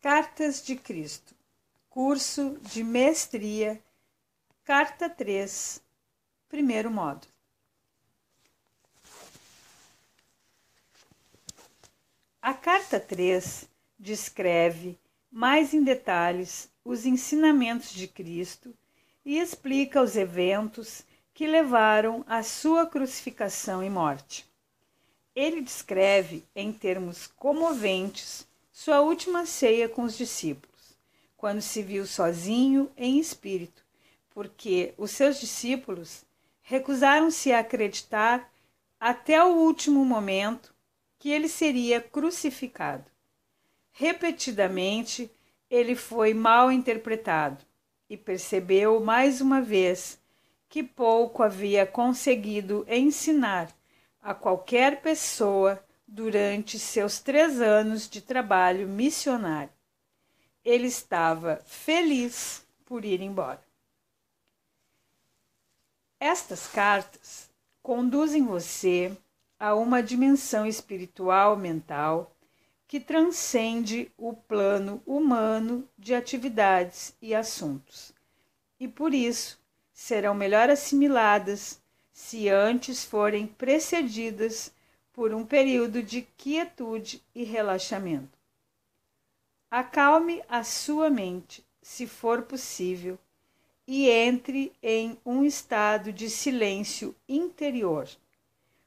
Cartas de Cristo, curso de mestria, carta 3, primeiro módulo. A carta 3 descreve mais em detalhes os ensinamentos de Cristo e explica os eventos que levaram à sua crucificação e morte. Ele descreve em termos comoventes sua última ceia com os discípulos, quando se viu sozinho em espírito, porque os seus discípulos recusaram-se a acreditar até o último momento que ele seria crucificado. Repetidamente, ele foi mal interpretado e percebeu mais uma vez que pouco havia conseguido ensinar a qualquer pessoa durante seus três anos de trabalho missionário. Ele estava feliz por ir embora. Estas cartas conduzem você a uma dimensão espiritual mental que transcende o plano humano de atividades e assuntos, e por isso serão melhor assimiladas se antes forem precedidas por um período de quietude e relaxamento. Acalme a sua mente, se for possível, e entre em um estado de silêncio interior.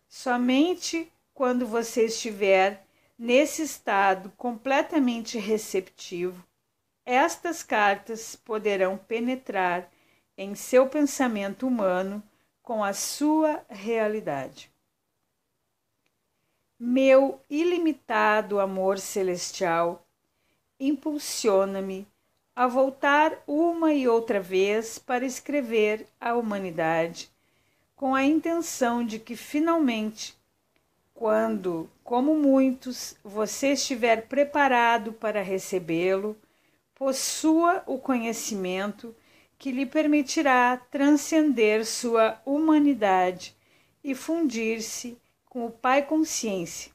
Somente quando você estiver nesse estado completamente receptivo, estas cartas poderão penetrar em seu pensamento humano com a sua realidade. Meu ilimitado amor celestial, impulsiona-me a voltar uma e outra vez para escrever à humanidade, com a intenção de que finalmente, quando, como muitos, você estiver preparado para recebê-lo, possua o conhecimento que lhe permitirá transcender sua humanidade e fundir-se com o Pai Consciência,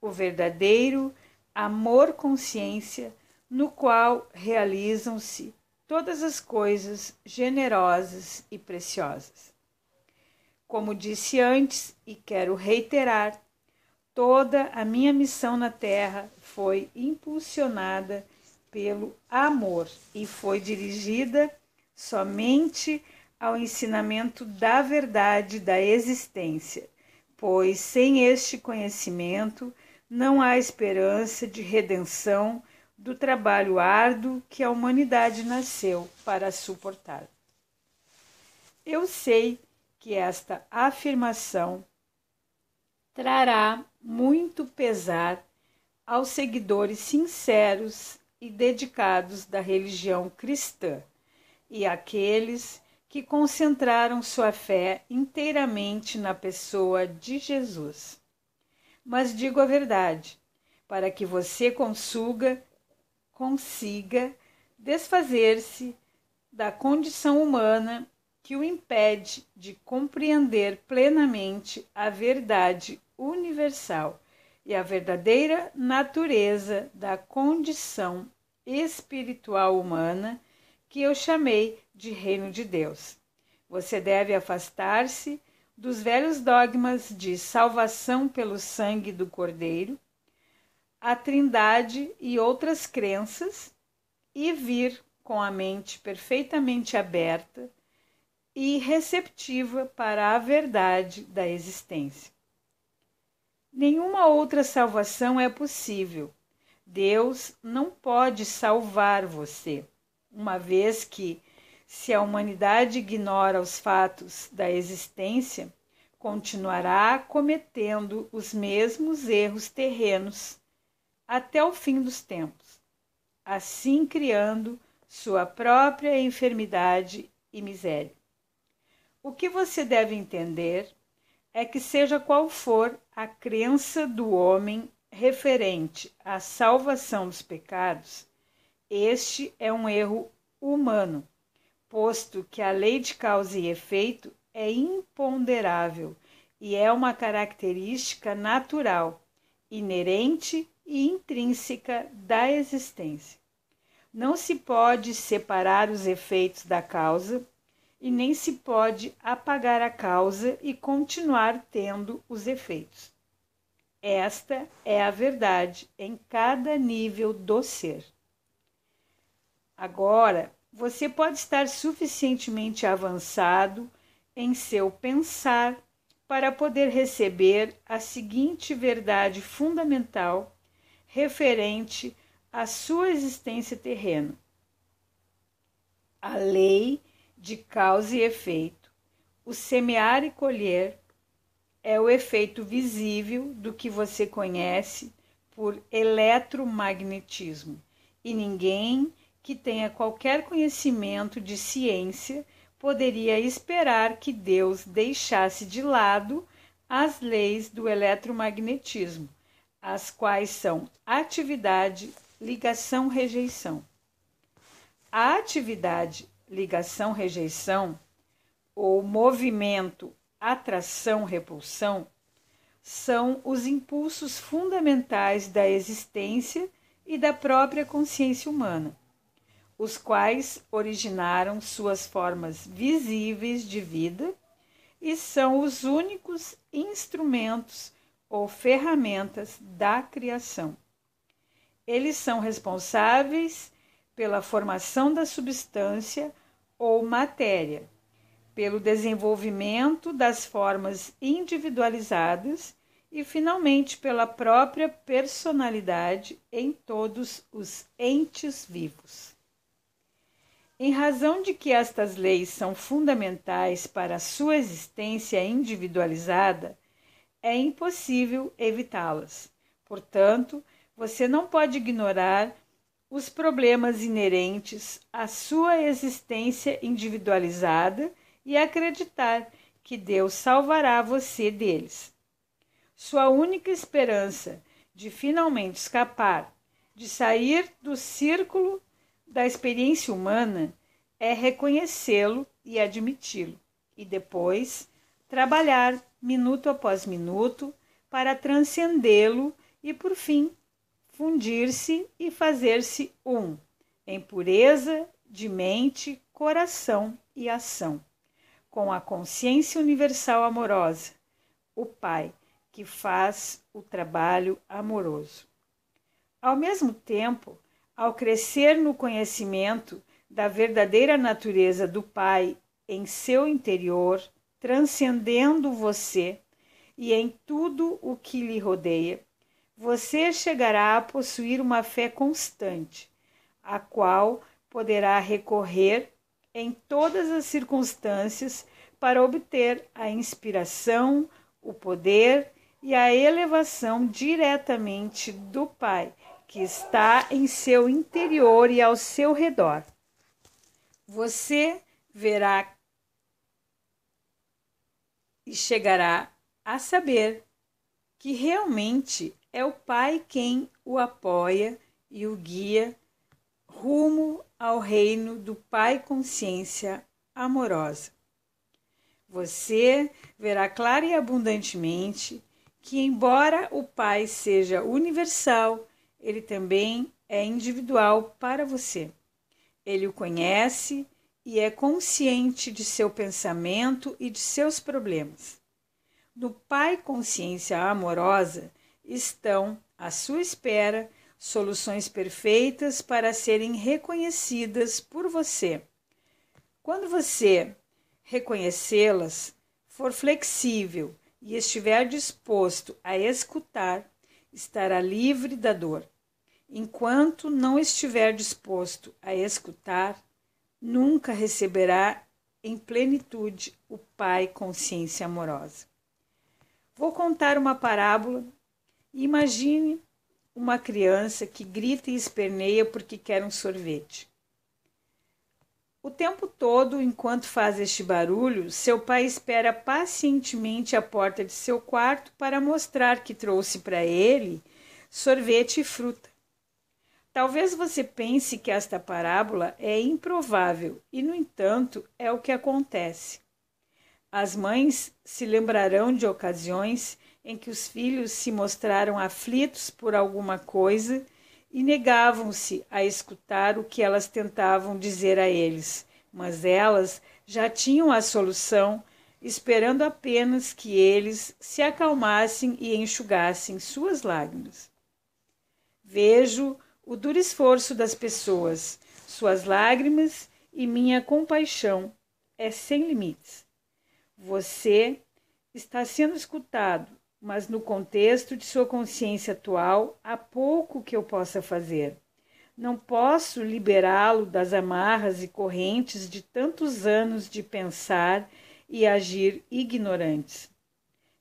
o verdadeiro amor-consciência, no qual realizam-se todas as coisas generosas e preciosas. Como disse antes e quero reiterar, toda a minha missão na Terra foi impulsionada pelo amor e foi dirigida somente ao ensinamento da verdade da existência pois sem este conhecimento não há esperança de redenção do trabalho árduo que a humanidade nasceu para suportar. Eu sei que esta afirmação trará muito pesar aos seguidores sinceros e dedicados da religião cristã e àqueles que concentraram sua fé inteiramente na pessoa de Jesus. Mas digo a verdade, para que você consuga, consiga desfazer-se da condição humana que o impede de compreender plenamente a verdade universal e a verdadeira natureza da condição espiritual humana que eu chamei de reino de Deus. Você deve afastar-se dos velhos dogmas de salvação pelo sangue do Cordeiro, a Trindade e outras crenças e vir com a mente perfeitamente aberta e receptiva para a verdade da existência. Nenhuma outra salvação é possível. Deus não pode salvar você, uma vez que se a humanidade ignora os fatos da existência, continuará cometendo os mesmos erros terrenos até o fim dos tempos, assim criando sua própria enfermidade e miséria. O que você deve entender é que, seja qual for a crença do homem referente à salvação dos pecados, este é um erro humano posto que a lei de causa e efeito é imponderável e é uma característica natural, inerente e intrínseca da existência. Não se pode separar os efeitos da causa e nem se pode apagar a causa e continuar tendo os efeitos. Esta é a verdade em cada nível do ser. Agora, você pode estar suficientemente avançado em seu pensar para poder receber a seguinte verdade fundamental referente à sua existência terrena: a lei de causa e efeito. O semear e colher é o efeito visível do que você conhece por eletromagnetismo, e ninguém que tenha qualquer conhecimento de ciência poderia esperar que Deus deixasse de lado as leis do eletromagnetismo, as quais são atividade, ligação, rejeição. A atividade, ligação, rejeição, ou movimento, atração, repulsão, são os impulsos fundamentais da existência e da própria consciência humana os quais originaram suas formas visíveis de vida e são os únicos instrumentos ou ferramentas da criação. Eles são responsáveis pela formação da substância ou matéria, pelo desenvolvimento das formas individualizadas e, finalmente, pela própria personalidade em todos os entes vivos. Em razão de que estas leis são fundamentais para a sua existência individualizada, é impossível evitá-las. Portanto, você não pode ignorar os problemas inerentes à sua existência individualizada e acreditar que Deus salvará você deles. Sua única esperança de finalmente escapar, de sair do círculo da experiência humana é reconhecê-lo e admiti-lo, e depois trabalhar minuto após minuto para transcendê-lo e, por fim, fundir-se e fazer-se um, em pureza de mente, coração e ação, com a consciência universal amorosa, o Pai, que faz o trabalho amoroso. Ao mesmo tempo, ao crescer no conhecimento da verdadeira natureza do Pai em seu interior, transcendendo você e em tudo o que lhe rodeia, você chegará a possuir uma fé constante, a qual poderá recorrer em todas as circunstâncias para obter a inspiração, o poder e a elevação diretamente do Pai que está em seu interior e ao seu redor. Você verá e chegará a saber que realmente é o Pai quem o apoia e o guia rumo ao reino do Pai Consciência Amorosa. Você verá clara e abundantemente que, embora o Pai seja universal ele também é individual para você. Ele o conhece e é consciente de seu pensamento e de seus problemas. No Pai Consciência Amorosa estão, à sua espera, soluções perfeitas para serem reconhecidas por você. Quando você reconhecê-las, for flexível e estiver disposto a escutar, estará livre da dor. Enquanto não estiver disposto a escutar, nunca receberá em plenitude o Pai consciência amorosa. Vou contar uma parábola. Imagine uma criança que grita e esperneia porque quer um sorvete. O tempo todo, enquanto faz este barulho, seu pai espera pacientemente à porta de seu quarto para mostrar que trouxe para ele sorvete e fruta. Talvez você pense que esta parábola é improvável e, no entanto, é o que acontece. As mães se lembrarão de ocasiões em que os filhos se mostraram aflitos por alguma coisa e negavam-se a escutar o que elas tentavam dizer a eles, mas elas já tinham a solução, esperando apenas que eles se acalmassem e enxugassem suas lágrimas. Vejo o duro esforço das pessoas, suas lágrimas e minha compaixão é sem limites. Você está sendo escutado, mas no contexto de sua consciência atual, há pouco que eu possa fazer. Não posso liberá-lo das amarras e correntes de tantos anos de pensar e agir ignorantes.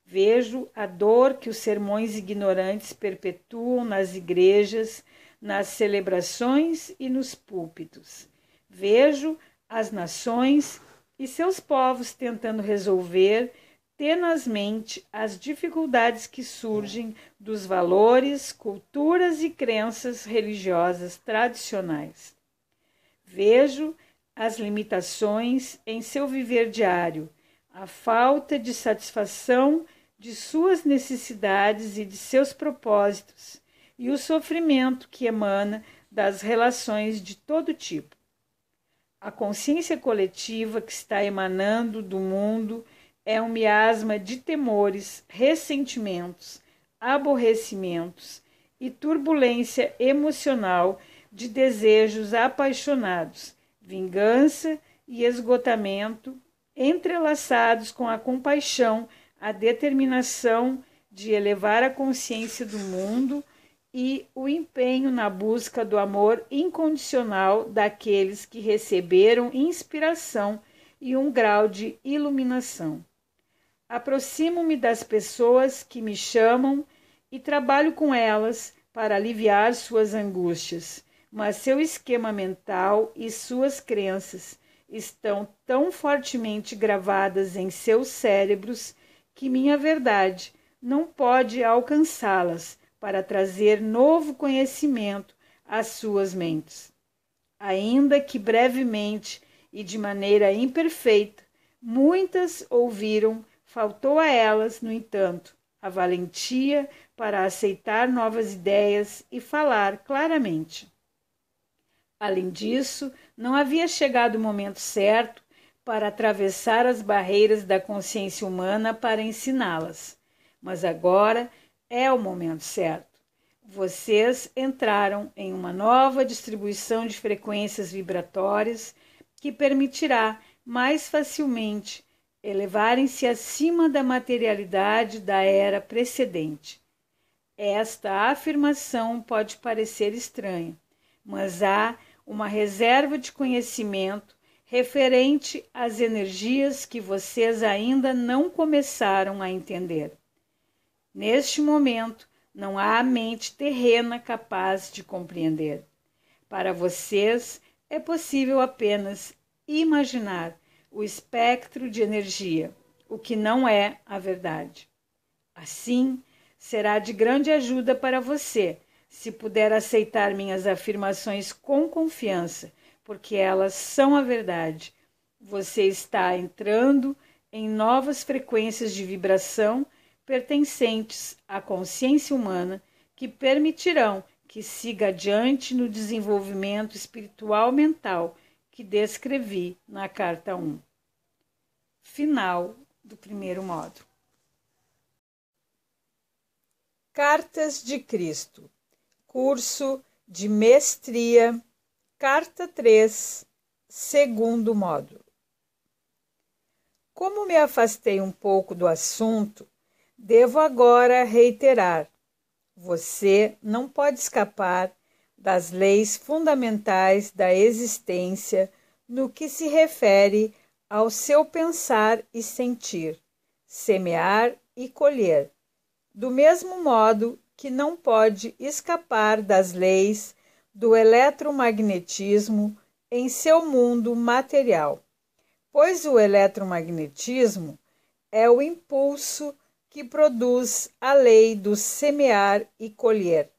Vejo a dor que os sermões ignorantes perpetuam nas igrejas nas celebrações e nos púlpitos. Vejo as nações e seus povos tentando resolver tenazmente as dificuldades que surgem dos valores, culturas e crenças religiosas tradicionais. Vejo as limitações em seu viver diário, a falta de satisfação de suas necessidades e de seus propósitos, e o sofrimento que emana das relações de todo tipo. A consciência coletiva que está emanando do mundo é um miasma de temores, ressentimentos, aborrecimentos e turbulência emocional de desejos apaixonados, vingança e esgotamento, entrelaçados com a compaixão, a determinação de elevar a consciência do mundo e o empenho na busca do amor incondicional daqueles que receberam inspiração e um grau de iluminação. Aproximo-me das pessoas que me chamam e trabalho com elas para aliviar suas angústias, mas seu esquema mental e suas crenças estão tão fortemente gravadas em seus cérebros que minha verdade não pode alcançá-las para trazer novo conhecimento às suas mentes. Ainda que brevemente e de maneira imperfeita, muitas ouviram, faltou a elas, no entanto, a valentia para aceitar novas ideias e falar claramente. Além disso, não havia chegado o momento certo para atravessar as barreiras da consciência humana para ensiná-las. Mas agora é o momento certo. Vocês entraram em uma nova distribuição de frequências vibratórias que permitirá mais facilmente elevarem-se acima da materialidade da era precedente. Esta afirmação pode parecer estranha, mas há uma reserva de conhecimento referente às energias que vocês ainda não começaram a entender. Neste momento, não há mente terrena capaz de compreender. Para vocês, é possível apenas imaginar o espectro de energia, o que não é a verdade. Assim, será de grande ajuda para você se puder aceitar minhas afirmações com confiança, porque elas são a verdade. Você está entrando em novas frequências de vibração pertencentes à consciência humana que permitirão que siga adiante no desenvolvimento espiritual mental que descrevi na carta 1. Final do primeiro módulo. Cartas de Cristo. Curso de Mestria, Carta 3, segundo módulo. Como me afastei um pouco do assunto, Devo agora reiterar: você não pode escapar das leis fundamentais da existência no que se refere ao seu pensar e sentir, semear e colher. Do mesmo modo que não pode escapar das leis do eletromagnetismo em seu mundo material, pois o eletromagnetismo é o impulso que produz a lei do semear e colher,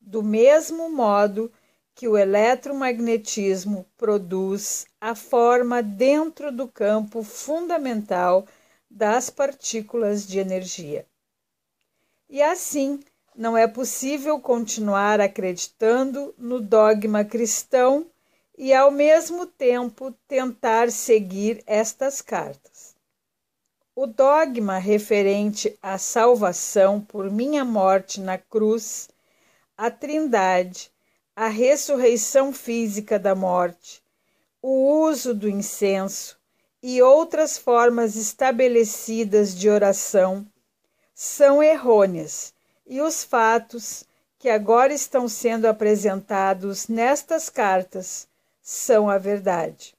do mesmo modo que o eletromagnetismo produz a forma dentro do campo fundamental das partículas de energia. E assim, não é possível continuar acreditando no dogma cristão e, ao mesmo tempo, tentar seguir estas cartas. O dogma referente à salvação por minha morte na cruz, a Trindade, a ressurreição física da morte, o uso do incenso e outras formas estabelecidas de oração são errôneas e os fatos que agora estão sendo apresentados nestas cartas são a verdade.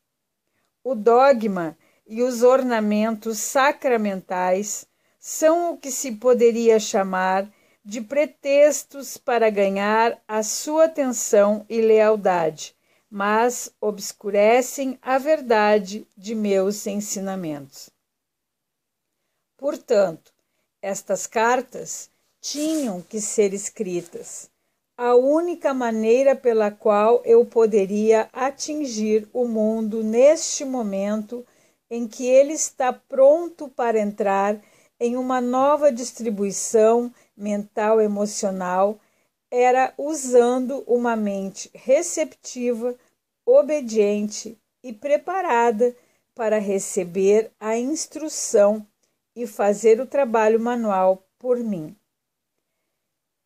O dogma e os ornamentos sacramentais são o que se poderia chamar de pretextos para ganhar a sua atenção e lealdade, mas obscurecem a verdade de meus ensinamentos. Portanto, estas cartas tinham que ser escritas. A única maneira pela qual eu poderia atingir o mundo neste momento em que ele está pronto para entrar em uma nova distribuição mental emocional era usando uma mente receptiva, obediente e preparada para receber a instrução e fazer o trabalho manual por mim.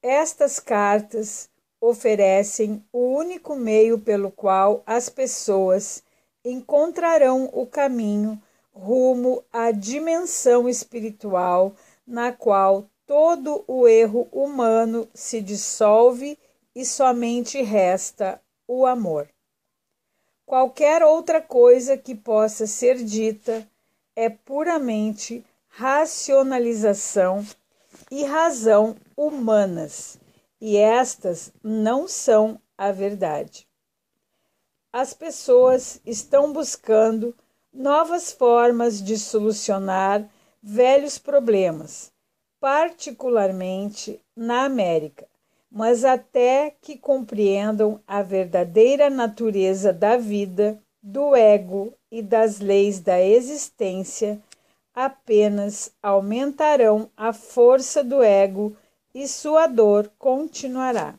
Estas cartas oferecem o único meio pelo qual as pessoas encontrarão o caminho rumo à dimensão espiritual, na qual todo o erro humano se dissolve e somente resta o amor. Qualquer outra coisa que possa ser dita é puramente racionalização e razão humanas, e estas não são a verdade as pessoas estão buscando novas formas de solucionar velhos problemas, particularmente na América, mas até que compreendam a verdadeira natureza da vida, do ego e das leis da existência, apenas aumentarão a força do ego e sua dor continuará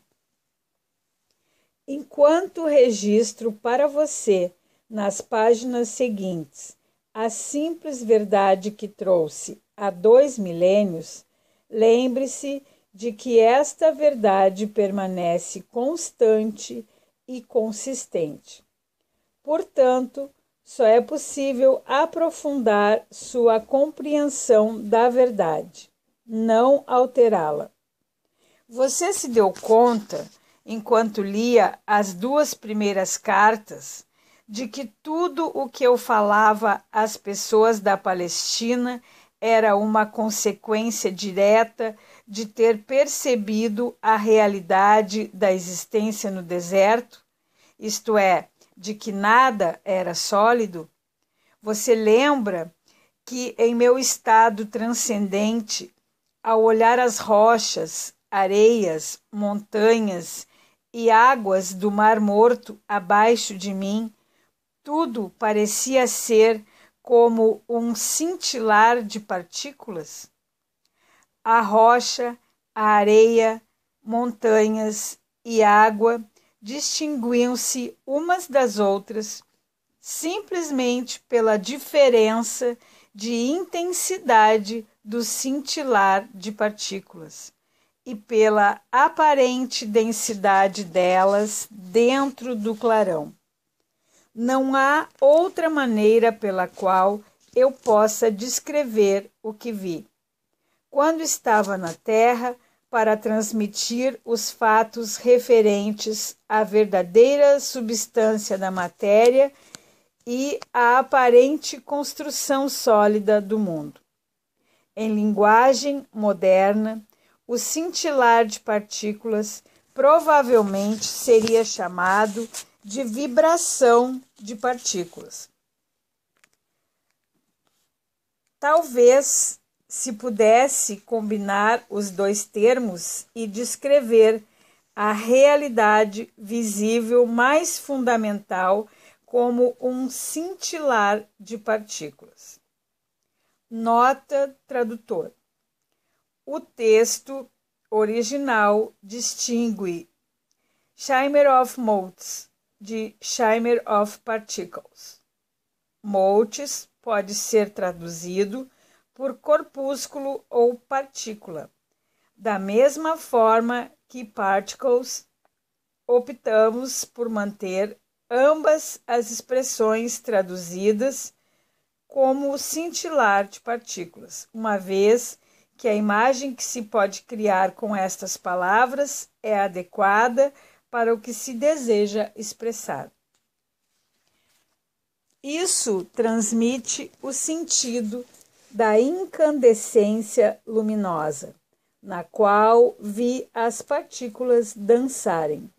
enquanto registro para você, nas páginas seguintes, a simples verdade que trouxe há dois milênios, lembre-se de que esta verdade permanece constante e consistente. Portanto, só é possível aprofundar sua compreensão da verdade, não alterá-la. Você se deu conta enquanto lia as duas primeiras cartas, de que tudo o que eu falava às pessoas da Palestina era uma consequência direta de ter percebido a realidade da existência no deserto, isto é, de que nada era sólido? Você lembra que em meu estado transcendente, ao olhar as rochas, areias, montanhas e águas do Mar Morto abaixo de mim, tudo parecia ser como um cintilar de partículas. A rocha, a areia, montanhas e água distinguiam-se umas das outras simplesmente pela diferença de intensidade do cintilar de partículas e pela aparente densidade delas dentro do clarão. Não há outra maneira pela qual eu possa descrever o que vi. Quando estava na Terra, para transmitir os fatos referentes à verdadeira substância da matéria e à aparente construção sólida do mundo. Em linguagem moderna, o cintilar de partículas provavelmente seria chamado de vibração de partículas. Talvez se pudesse combinar os dois termos e descrever a realidade visível mais fundamental como um cintilar de partículas. Nota tradutor. O texto original distingue Shimer of Motes de Shimer of Particles. Motes pode ser traduzido por corpúsculo ou partícula, da mesma forma que particles optamos por manter ambas as expressões traduzidas como cintilar de partículas, uma vez que a imagem que se pode criar com estas palavras é adequada para o que se deseja expressar. Isso transmite o sentido da incandescência luminosa, na qual vi as partículas dançarem.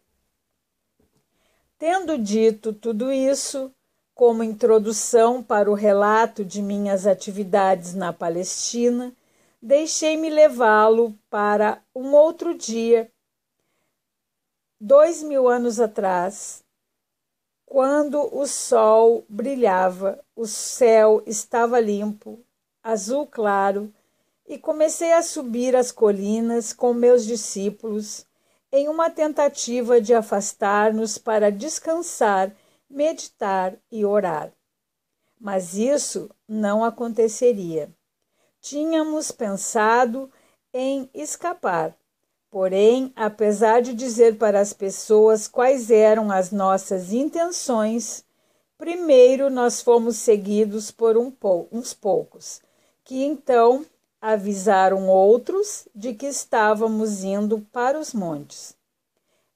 Tendo dito tudo isso, como introdução para o relato de minhas atividades na Palestina, deixei-me levá-lo para um outro dia, dois mil anos atrás, quando o sol brilhava, o céu estava limpo, azul claro, e comecei a subir as colinas com meus discípulos em uma tentativa de afastar-nos para descansar, meditar e orar. Mas isso não aconteceria. Tínhamos pensado em escapar. Porém, apesar de dizer para as pessoas quais eram as nossas intenções, primeiro nós fomos seguidos por um pou, uns poucos, que então avisaram outros de que estávamos indo para os montes.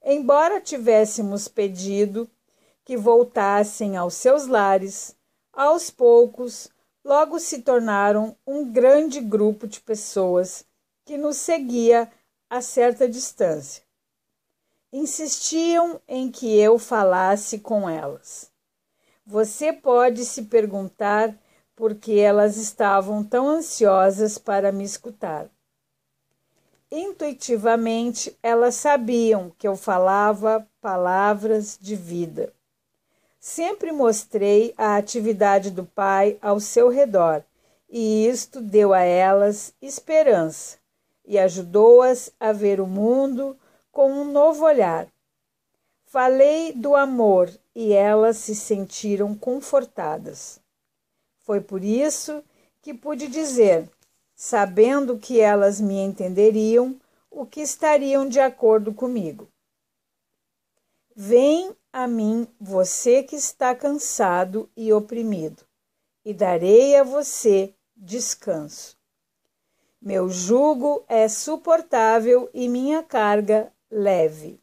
Embora tivéssemos pedido que voltassem aos seus lares, aos poucos logo se tornaram um grande grupo de pessoas que nos seguia a certa distância. Insistiam em que eu falasse com elas. Você pode se perguntar por que elas estavam tão ansiosas para me escutar. Intuitivamente, elas sabiam que eu falava palavras de vida. Sempre mostrei a atividade do Pai ao seu redor, e isto deu a elas esperança e ajudou-as a ver o mundo com um novo olhar. Falei do amor e elas se sentiram confortadas. Foi por isso que pude dizer, sabendo que elas me entenderiam, o que estariam de acordo comigo. Vem a mim você que está cansado e oprimido, e darei a você descanso. Meu jugo é suportável e minha carga leve.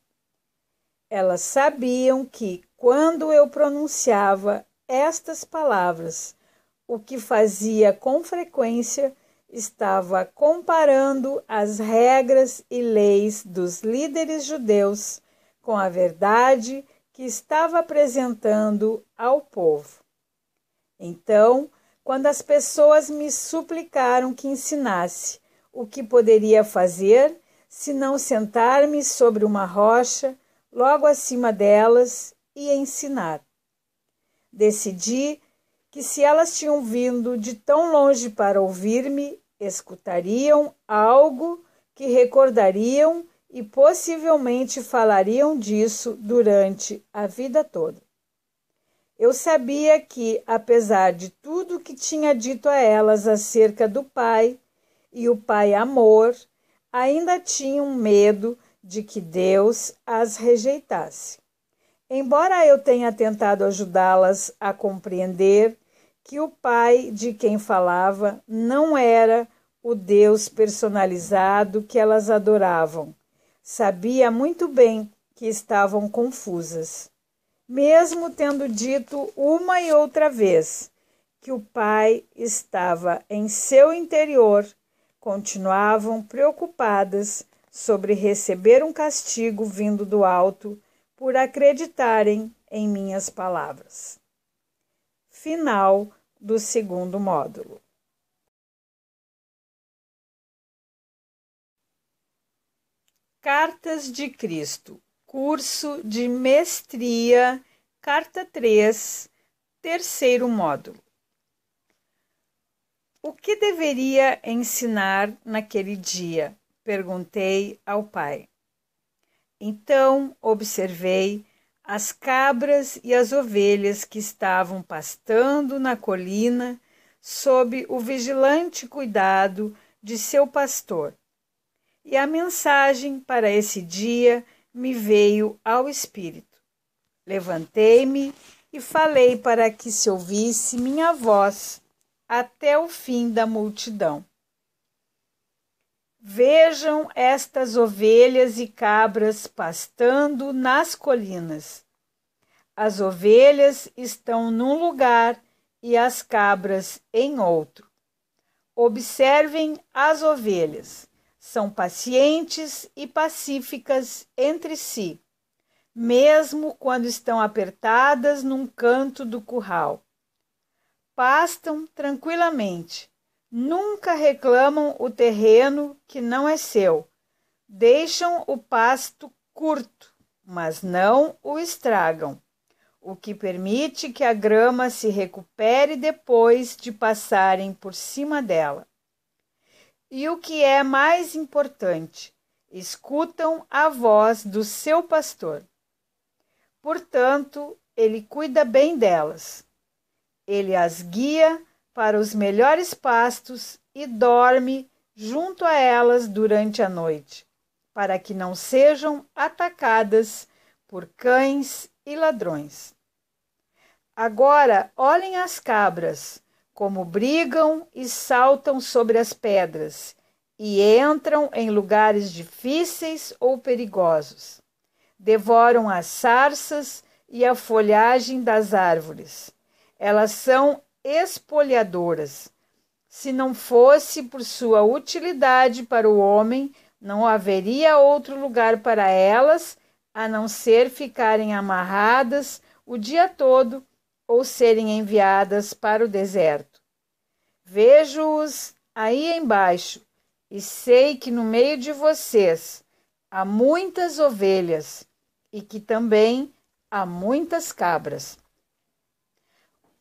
Elas sabiam que, quando eu pronunciava estas palavras, o que fazia com frequência, estava comparando as regras e leis dos líderes judeus com a verdade que estava apresentando ao povo. Então, quando as pessoas me suplicaram que ensinasse o que poderia fazer, se não sentar-me sobre uma rocha, logo acima delas, e ensinar. Decidi que se elas tinham vindo de tão longe para ouvir-me, escutariam algo que recordariam e possivelmente falariam disso durante a vida toda. Eu sabia que, apesar de tudo que tinha dito a elas acerca do pai e o pai amor, ainda tinham medo de que Deus as rejeitasse. Embora eu tenha tentado ajudá-las a compreender que o pai de quem falava não era o Deus personalizado que elas adoravam, Sabia muito bem que estavam confusas. Mesmo tendo dito uma e outra vez que o pai estava em seu interior, continuavam preocupadas sobre receber um castigo vindo do alto por acreditarem em minhas palavras. Final do segundo módulo. Cartas de Cristo, curso de mestria, carta 3, terceiro módulo. O que deveria ensinar naquele dia? Perguntei ao pai. Então observei as cabras e as ovelhas que estavam pastando na colina sob o vigilante cuidado de seu pastor e a mensagem para esse dia me veio ao espírito. Levantei-me e falei para que se ouvisse minha voz até o fim da multidão. Vejam estas ovelhas e cabras pastando nas colinas. As ovelhas estão num lugar e as cabras em outro. Observem as ovelhas. São pacientes e pacíficas entre si, mesmo quando estão apertadas num canto do curral. Pastam tranquilamente, nunca reclamam o terreno que não é seu, deixam o pasto curto, mas não o estragam, o que permite que a grama se recupere depois de passarem por cima dela e o que é mais importante, escutam a voz do seu pastor. Portanto, ele cuida bem delas. Ele as guia para os melhores pastos e dorme junto a elas durante a noite, para que não sejam atacadas por cães e ladrões. Agora olhem as cabras, como brigam e saltam sobre as pedras e entram em lugares difíceis ou perigosos. Devoram as sarças e a folhagem das árvores. Elas são espolhadoras. Se não fosse por sua utilidade para o homem, não haveria outro lugar para elas a não ser ficarem amarradas o dia todo ou serem enviadas para o deserto. Vejo-os aí embaixo e sei que no meio de vocês há muitas ovelhas e que também há muitas cabras.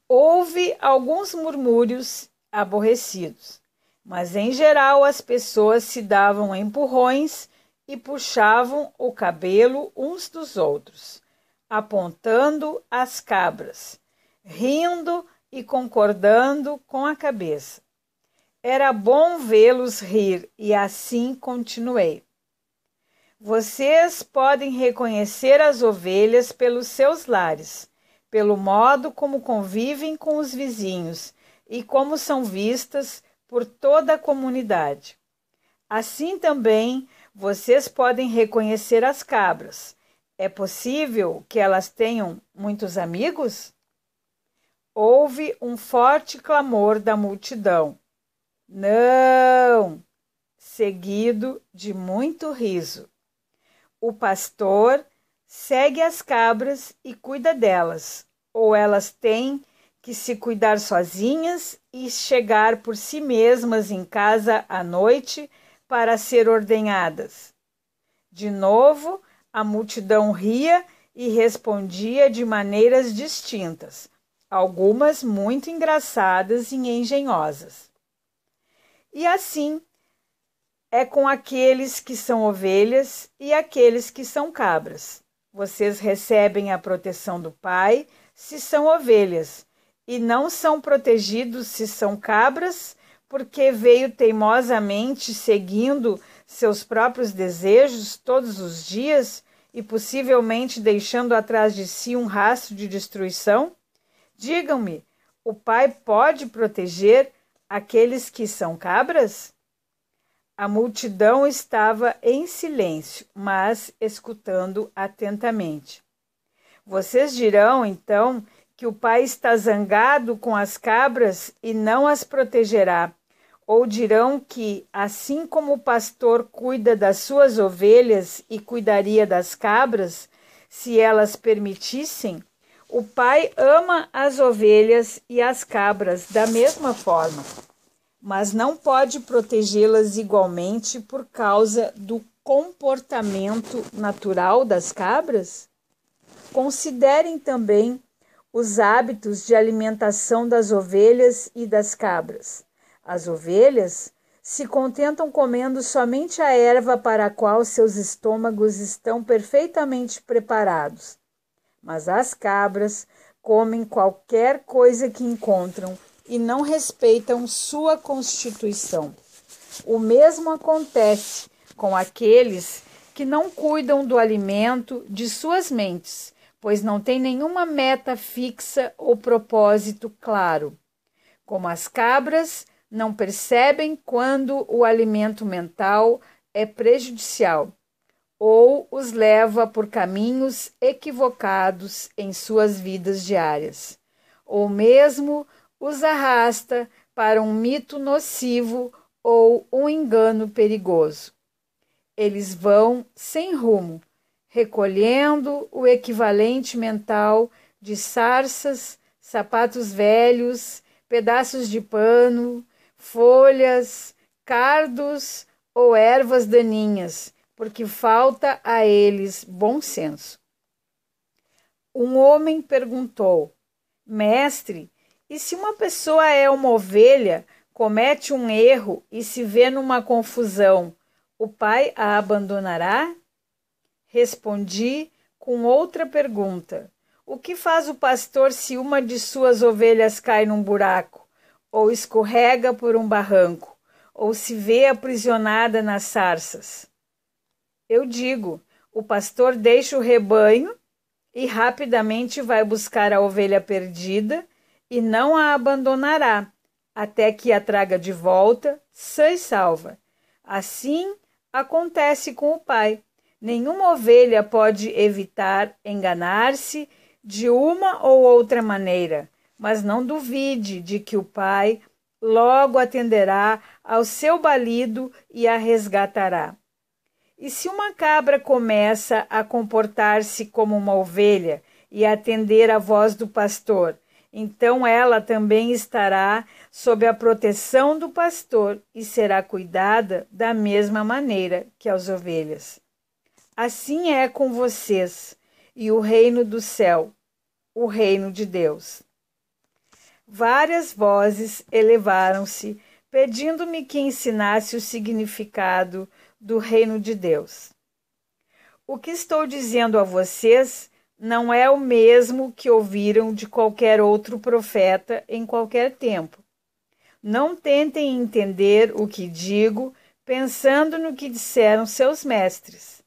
Houve alguns murmúrios aborrecidos, mas em geral as pessoas se davam empurrões e puxavam o cabelo uns dos outros, apontando as cabras, rindo e concordando com a cabeça. Era bom vê-los rir e assim continuei. Vocês podem reconhecer as ovelhas pelos seus lares, pelo modo como convivem com os vizinhos e como são vistas por toda a comunidade. Assim também vocês podem reconhecer as cabras. É possível que elas tenham muitos amigos? houve um forte clamor da multidão. Não! Seguido de muito riso. O pastor segue as cabras e cuida delas, ou elas têm que se cuidar sozinhas e chegar por si mesmas em casa à noite para ser ordenhadas. De novo, a multidão ria e respondia de maneiras distintas algumas muito engraçadas e engenhosas. E assim é com aqueles que são ovelhas e aqueles que são cabras. Vocês recebem a proteção do Pai se são ovelhas, e não são protegidos se são cabras, porque veio teimosamente seguindo seus próprios desejos todos os dias e possivelmente deixando atrás de si um rastro de destruição? Digam-me, o Pai pode proteger aqueles que são cabras? A multidão estava em silêncio, mas escutando atentamente. Vocês dirão, então, que o Pai está zangado com as cabras e não as protegerá. Ou dirão que, assim como o pastor cuida das suas ovelhas e cuidaria das cabras, se elas permitissem, o pai ama as ovelhas e as cabras da mesma forma, mas não pode protegê-las igualmente por causa do comportamento natural das cabras? Considerem também os hábitos de alimentação das ovelhas e das cabras. As ovelhas se contentam comendo somente a erva para a qual seus estômagos estão perfeitamente preparados mas as cabras comem qualquer coisa que encontram e não respeitam sua constituição. O mesmo acontece com aqueles que não cuidam do alimento de suas mentes, pois não têm nenhuma meta fixa ou propósito claro. Como as cabras, não percebem quando o alimento mental é prejudicial ou os leva por caminhos equivocados em suas vidas diárias, ou mesmo os arrasta para um mito nocivo ou um engano perigoso. Eles vão sem rumo, recolhendo o equivalente mental de sarças, sapatos velhos, pedaços de pano, folhas, cardos ou ervas daninhas porque falta a eles bom senso. Um homem perguntou: Mestre, e se uma pessoa é uma ovelha, comete um erro e se vê numa confusão, o pai a abandonará? Respondi com outra pergunta: O que faz o pastor se uma de suas ovelhas cai num buraco, ou escorrega por um barranco, ou se vê aprisionada nas sarças? Eu digo: o pastor deixa o rebanho e rapidamente vai buscar a ovelha perdida e não a abandonará, até que a traga de volta, sã e salva. Assim acontece com o Pai. Nenhuma ovelha pode evitar enganar-se de uma ou outra maneira, mas não duvide de que o Pai logo atenderá ao seu balido e a resgatará. E se uma cabra começa a comportar-se como uma ovelha e atender à voz do pastor, então ela também estará sob a proteção do pastor e será cuidada da mesma maneira que as ovelhas. Assim é com vocês e o reino do céu, o reino de Deus. Várias vozes elevaram-se, pedindo-me que ensinasse o significado do reino de Deus. O que estou dizendo a vocês não é o mesmo que ouviram de qualquer outro profeta em qualquer tempo. Não tentem entender o que digo pensando no que disseram seus mestres.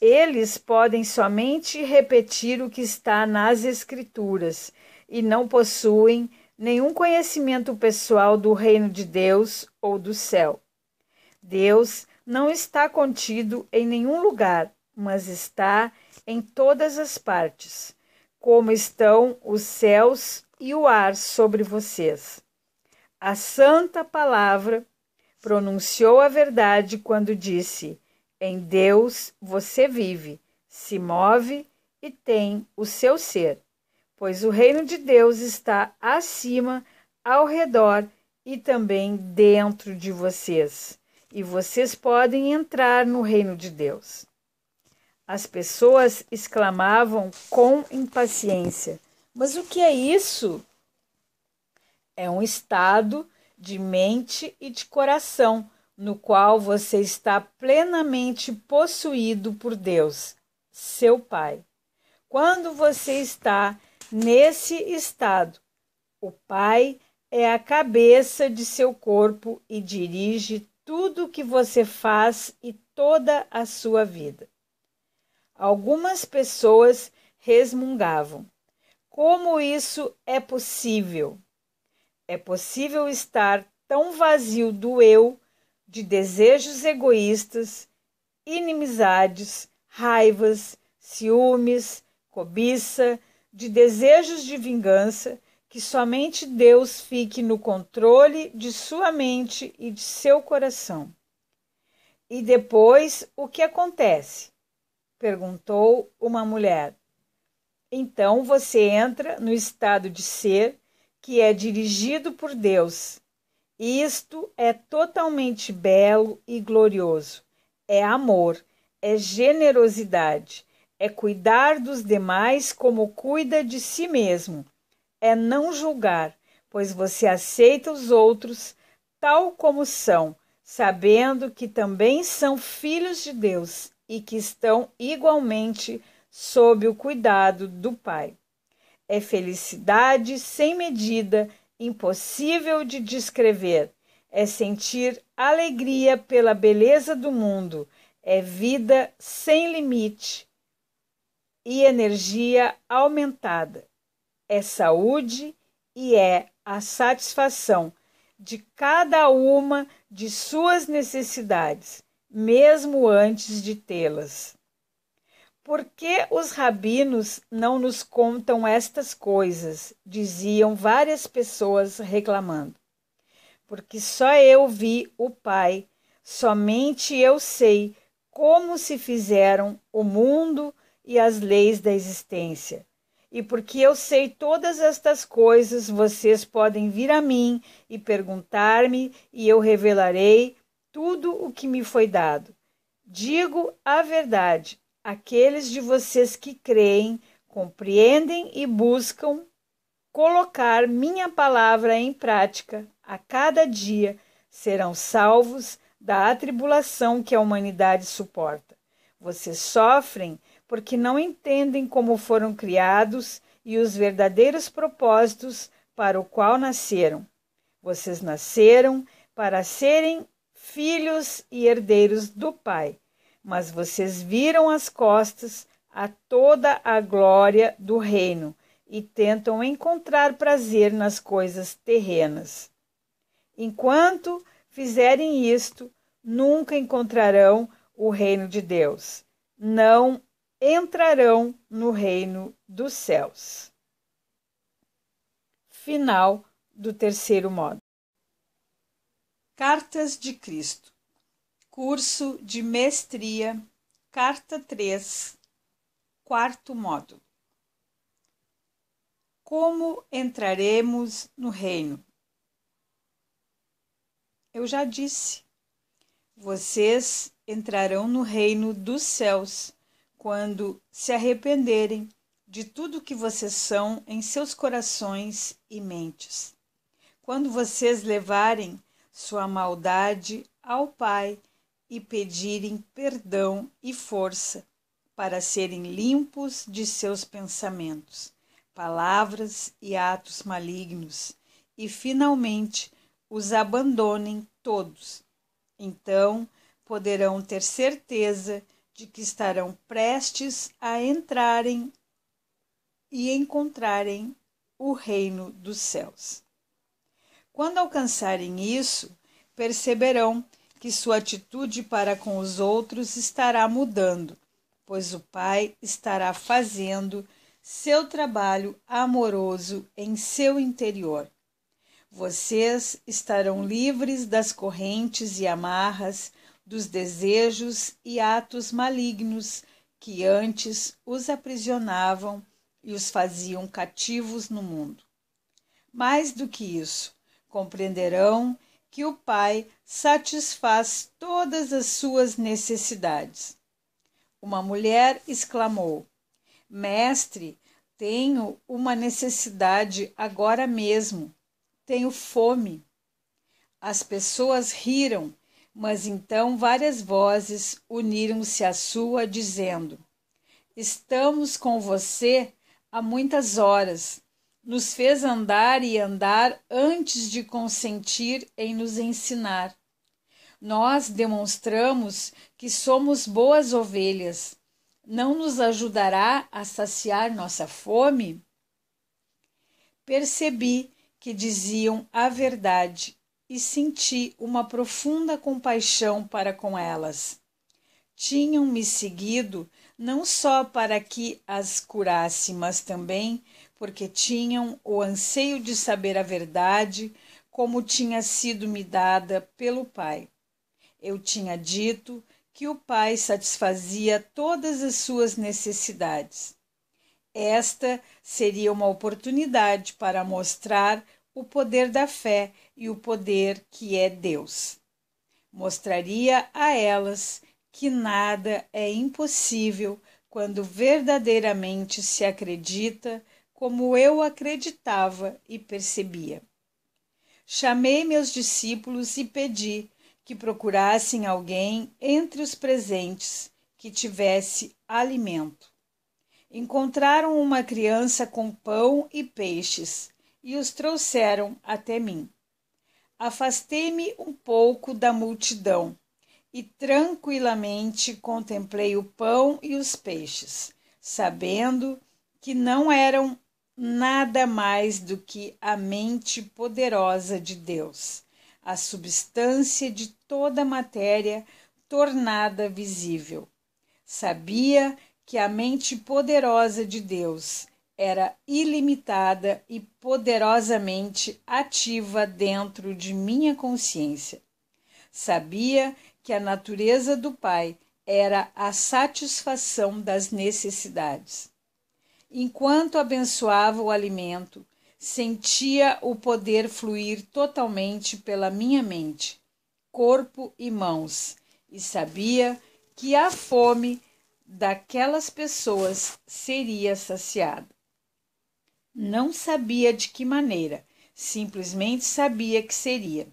Eles podem somente repetir o que está nas Escrituras e não possuem nenhum conhecimento pessoal do reino de Deus ou do céu. Deus não está contido em nenhum lugar, mas está em todas as partes, como estão os céus e o ar sobre vocês. A santa palavra pronunciou a verdade quando disse: Em Deus você vive, se move e tem o seu ser, pois o reino de Deus está acima, ao redor e também dentro de vocês e vocês podem entrar no reino de Deus. As pessoas exclamavam com impaciência: Mas o que é isso? É um estado de mente e de coração no qual você está plenamente possuído por Deus, seu Pai. Quando você está nesse estado, o Pai é a cabeça de seu corpo e dirige tudo o que você faz e toda a sua vida. Algumas pessoas resmungavam: Como isso é possível? É possível estar tão vazio do eu, de desejos egoístas, inimizades, raivas, ciúmes, cobiça, de desejos de vingança que somente Deus fique no controle de sua mente e de seu coração. E depois, o que acontece? perguntou uma mulher. Então você entra no estado de ser que é dirigido por Deus. Isto é totalmente belo e glorioso. É amor, é generosidade, é cuidar dos demais como cuida de si mesmo é não julgar, pois você aceita os outros tal como são, sabendo que também são filhos de Deus e que estão igualmente sob o cuidado do Pai. É felicidade sem medida, impossível de descrever. É sentir alegria pela beleza do mundo. É vida sem limite e energia aumentada é saúde e é a satisfação de cada uma de suas necessidades, mesmo antes de tê-las. Por que os rabinos não nos contam estas coisas? diziam várias pessoas reclamando. Porque só eu vi o Pai, somente eu sei como se fizeram o mundo e as leis da existência. E porque eu sei todas estas coisas, vocês podem vir a mim e perguntar-me, e eu revelarei tudo o que me foi dado. Digo a verdade: aqueles de vocês que creem, compreendem e buscam colocar minha palavra em prática a cada dia serão salvos da atribulação que a humanidade suporta. Vocês sofrem porque não entendem como foram criados e os verdadeiros propósitos para o qual nasceram. Vocês nasceram para serem filhos e herdeiros do Pai, mas vocês viram as costas a toda a glória do reino e tentam encontrar prazer nas coisas terrenas. Enquanto fizerem isto, nunca encontrarão o reino de Deus, não entrarão no reino dos céus. Final do terceiro modo. Cartas de Cristo. Curso de Mestria, Carta 3, quarto modo. Como entraremos no reino? Eu já disse, vocês entrarão no reino dos céus quando se arrependerem de tudo que vocês são em seus corações e mentes. Quando vocês levarem sua maldade ao Pai e pedirem perdão e força para serem limpos de seus pensamentos, palavras e atos malignos, e finalmente os abandonem todos. Então, poderão ter certeza de que estarão prestes a entrarem e encontrarem o reino dos céus. Quando alcançarem isso, perceberão que sua atitude para com os outros estará mudando, pois o Pai estará fazendo seu trabalho amoroso em seu interior. Vocês estarão livres das correntes e amarras dos desejos e atos malignos que antes os aprisionavam e os faziam cativos no mundo. Mais do que isso, compreenderão que o Pai satisfaz todas as suas necessidades. Uma mulher exclamou: Mestre, tenho uma necessidade agora mesmo. Tenho fome. As pessoas riram mas então várias vozes uniram-se à sua, dizendo: Estamos com você há muitas horas. Nos fez andar e andar antes de consentir em nos ensinar. Nós demonstramos que somos boas ovelhas. Não nos ajudará a saciar nossa fome? Percebi que diziam a verdade e senti uma profunda compaixão para com elas. Tinham me seguido não só para que as curasse, mas também porque tinham o anseio de saber a verdade, como tinha sido me dada pelo Pai. Eu tinha dito que o Pai satisfazia todas as suas necessidades. Esta seria uma oportunidade para mostrar o poder da fé e o poder que é Deus. Mostraria a elas que nada é impossível quando verdadeiramente se acredita, como eu acreditava e percebia. Chamei meus discípulos e pedi que procurassem alguém entre os presentes que tivesse alimento. Encontraram uma criança com pão e peixes e os trouxeram até mim. Afastei-me um pouco da multidão e tranquilamente contemplei o pão e os peixes, sabendo que não eram nada mais do que a mente poderosa de Deus, a substância de toda a matéria tornada visível. Sabia que a mente poderosa de Deus era ilimitada e poderosamente ativa dentro de minha consciência. Sabia que a natureza do Pai era a satisfação das necessidades. Enquanto abençoava o alimento, sentia o poder fluir totalmente pela minha mente, corpo e mãos, e sabia que a fome daquelas pessoas seria saciada. Não sabia de que maneira, simplesmente sabia que seria.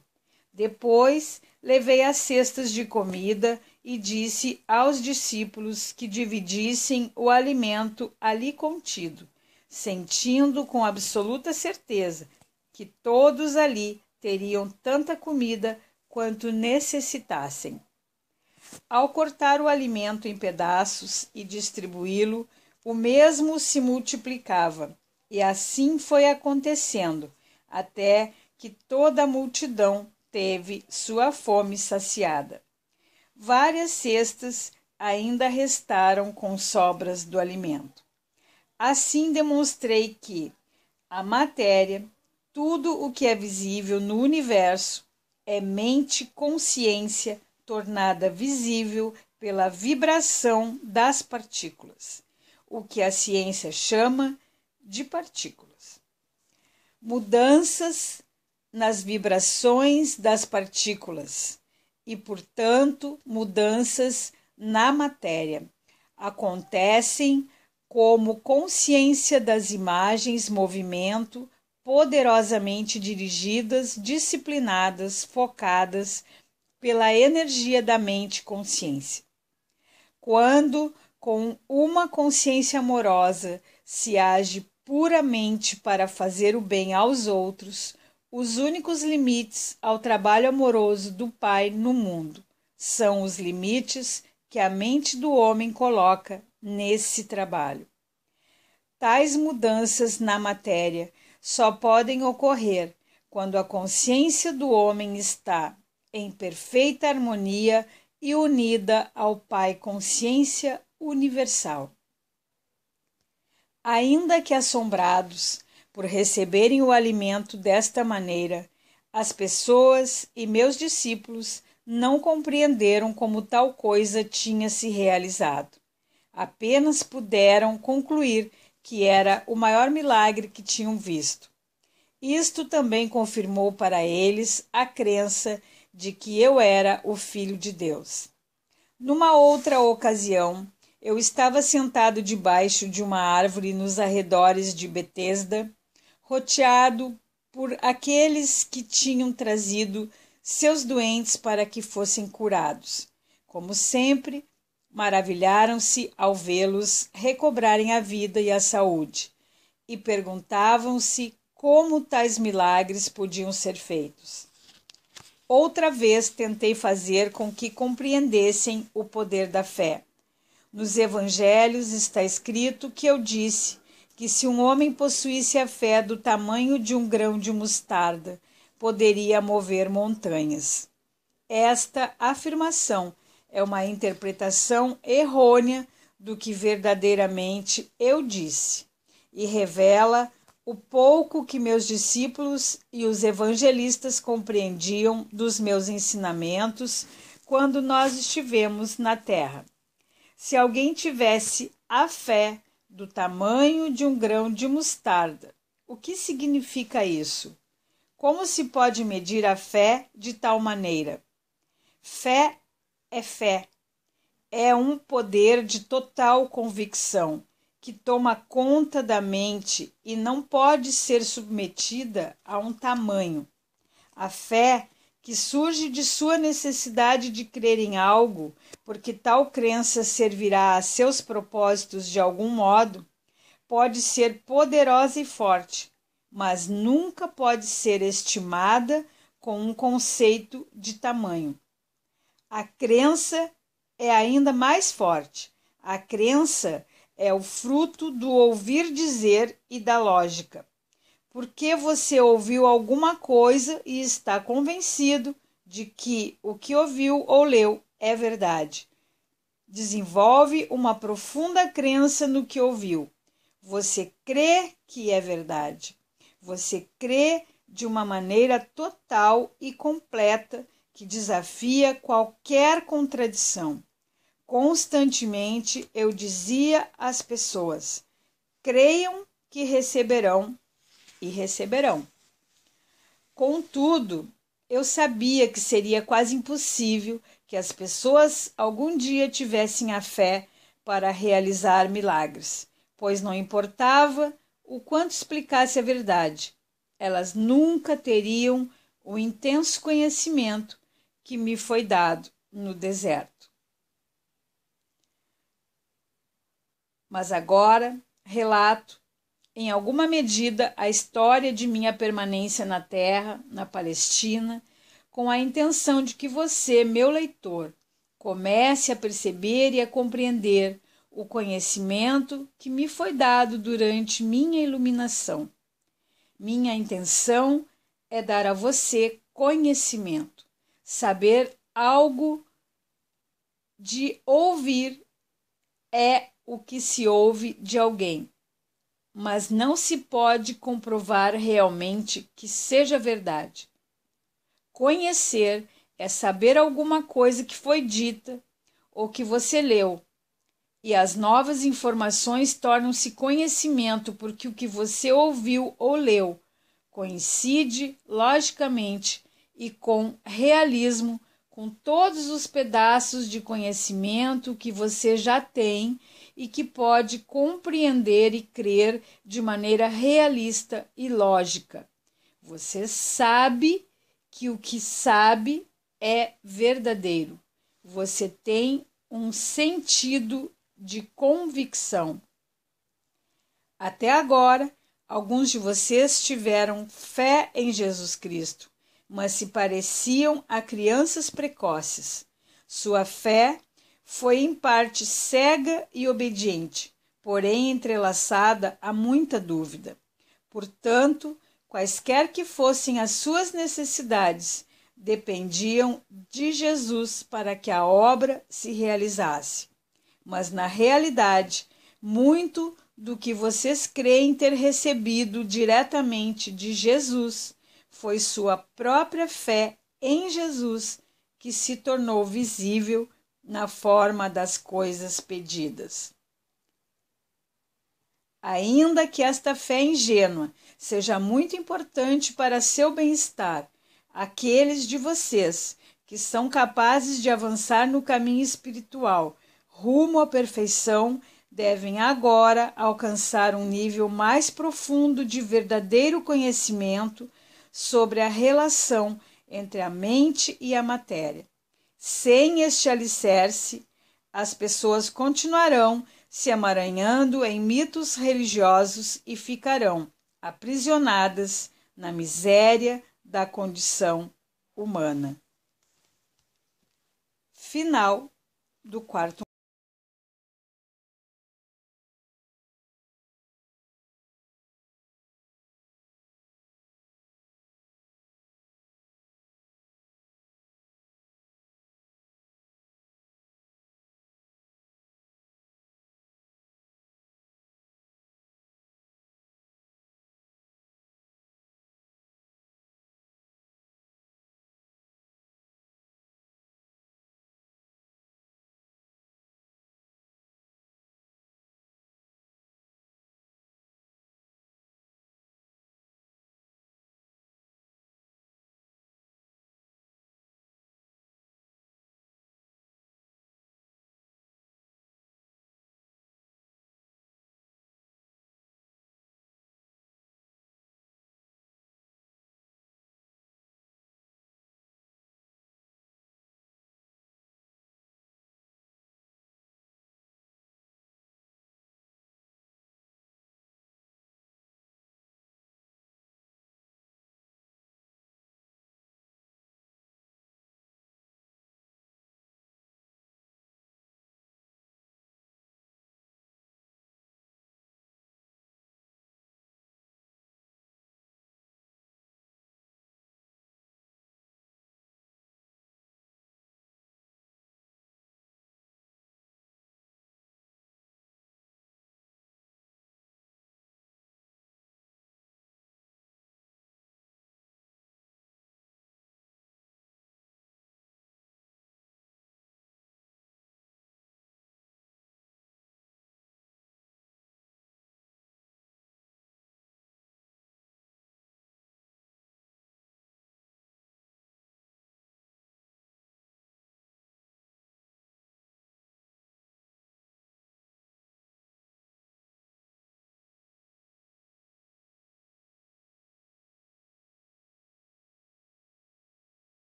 Depois levei as cestas de comida e disse aos discípulos que dividissem o alimento ali contido, sentindo com absoluta certeza que todos ali teriam tanta comida quanto necessitassem. Ao cortar o alimento em pedaços e distribuí-lo, o mesmo se multiplicava e assim foi acontecendo, até que toda a multidão teve sua fome saciada. Várias cestas ainda restaram com sobras do alimento. Assim demonstrei que a matéria, tudo o que é visível no universo, é mente-consciência tornada visível pela vibração das partículas, o que a ciência chama de partículas. Mudanças nas vibrações das partículas e, portanto, mudanças na matéria acontecem como consciência das imagens, movimento, poderosamente dirigidas, disciplinadas, focadas pela energia da mente consciência. Quando com uma consciência amorosa se age puramente para fazer o bem aos outros os únicos limites ao trabalho amoroso do Pai no mundo. São os limites que a mente do homem coloca nesse trabalho. Tais mudanças na matéria só podem ocorrer quando a consciência do homem está em perfeita harmonia e unida ao Pai Consciência Universal. Ainda que assombrados por receberem o alimento desta maneira, as pessoas e meus discípulos não compreenderam como tal coisa tinha se realizado. Apenas puderam concluir que era o maior milagre que tinham visto. Isto também confirmou para eles a crença de que eu era o Filho de Deus. Numa outra ocasião, eu estava sentado debaixo de uma árvore nos arredores de Betesda, roteado por aqueles que tinham trazido seus doentes para que fossem curados. Como sempre, maravilharam-se ao vê-los recobrarem a vida e a saúde e perguntavam-se como tais milagres podiam ser feitos. Outra vez tentei fazer com que compreendessem o poder da fé. Nos evangelhos está escrito que eu disse que se um homem possuísse a fé do tamanho de um grão de mostarda, poderia mover montanhas. Esta afirmação é uma interpretação errônea do que verdadeiramente eu disse e revela o pouco que meus discípulos e os evangelistas compreendiam dos meus ensinamentos quando nós estivemos na terra. Se alguém tivesse a fé do tamanho de um grão de mostarda, o que significa isso? Como se pode medir a fé de tal maneira? Fé é fé, é um poder de total convicção que toma conta da mente e não pode ser submetida a um tamanho. A fé que surge de sua necessidade de crer em algo, porque tal crença servirá a seus propósitos de algum modo, pode ser poderosa e forte, mas nunca pode ser estimada com um conceito de tamanho. A crença é ainda mais forte. A crença é o fruto do ouvir dizer e da lógica porque você ouviu alguma coisa e está convencido de que o que ouviu ou leu é verdade. Desenvolve uma profunda crença no que ouviu. Você crê que é verdade. Você crê de uma maneira total e completa que desafia qualquer contradição. Constantemente eu dizia às pessoas: creiam que receberão e receberão. Contudo, eu sabia que seria quase impossível que as pessoas algum dia tivessem a fé para realizar milagres, pois não importava o quanto explicasse a verdade, elas nunca teriam o intenso conhecimento que me foi dado no deserto. Mas agora relato em alguma medida, a história de minha permanência na Terra, na Palestina, com a intenção de que você, meu leitor, comece a perceber e a compreender o conhecimento que me foi dado durante minha iluminação. Minha intenção é dar a você conhecimento, saber algo de ouvir é o que se ouve de alguém mas não se pode comprovar realmente que seja verdade. Conhecer é saber alguma coisa que foi dita ou que você leu, e as novas informações tornam-se conhecimento porque o que você ouviu ou leu coincide logicamente e com realismo com todos os pedaços de conhecimento que você já tem e que pode compreender e crer de maneira realista e lógica. Você sabe que o que sabe é verdadeiro. Você tem um sentido de convicção. Até agora, alguns de vocês tiveram fé em Jesus Cristo, mas se pareciam a crianças precoces. Sua fé foi em parte cega e obediente, porém entrelaçada a muita dúvida. Portanto, quaisquer que fossem as suas necessidades, dependiam de Jesus para que a obra se realizasse. Mas, na realidade, muito do que vocês creem ter recebido diretamente de Jesus foi sua própria fé em Jesus que se tornou visível na forma das coisas pedidas. Ainda que esta fé ingênua seja muito importante para seu bem-estar, aqueles de vocês que são capazes de avançar no caminho espiritual rumo à perfeição devem agora alcançar um nível mais profundo de verdadeiro conhecimento sobre a relação entre a mente e a matéria. Sem este alicerce, as pessoas continuarão se amaranhando em mitos religiosos e ficarão aprisionadas na miséria da condição humana. Final do quarto.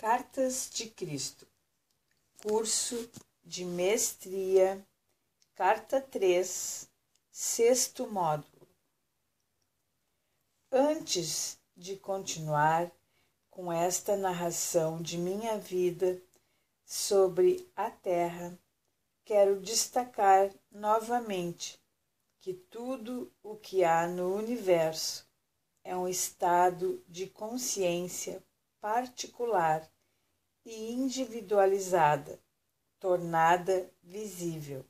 Cartas de Cristo, curso de mestria, carta 3, sexto módulo. Antes de continuar com esta narração de minha vida sobre a Terra, quero destacar novamente que tudo o que há no universo é um estado de consciência particular e individualizada, tornada visível.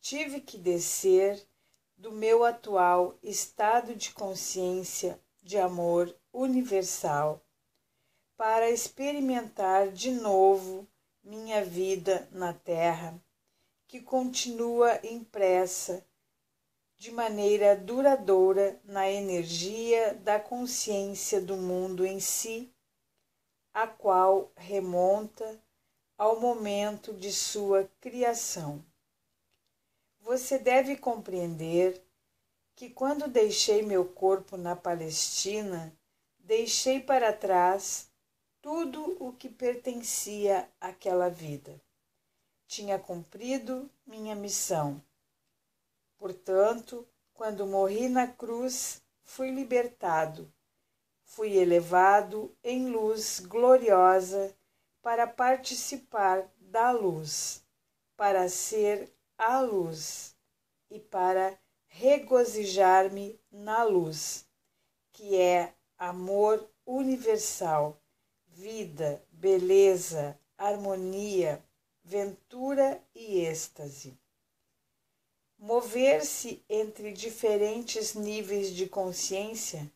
Tive que descer do meu atual estado de consciência de amor universal para experimentar de novo minha vida na Terra, que continua impressa de maneira duradoura na energia da consciência do mundo em si, a qual remonta ao momento de sua criação. Você deve compreender que quando deixei meu corpo na Palestina, deixei para trás tudo o que pertencia àquela vida. Tinha cumprido minha missão Portanto, quando morri na cruz, fui libertado, fui elevado em luz gloriosa para participar da luz, para ser a luz e para regozijar-me na luz, que é amor universal, vida, beleza, harmonia, ventura e êxtase. Mover-se entre diferentes níveis de consciência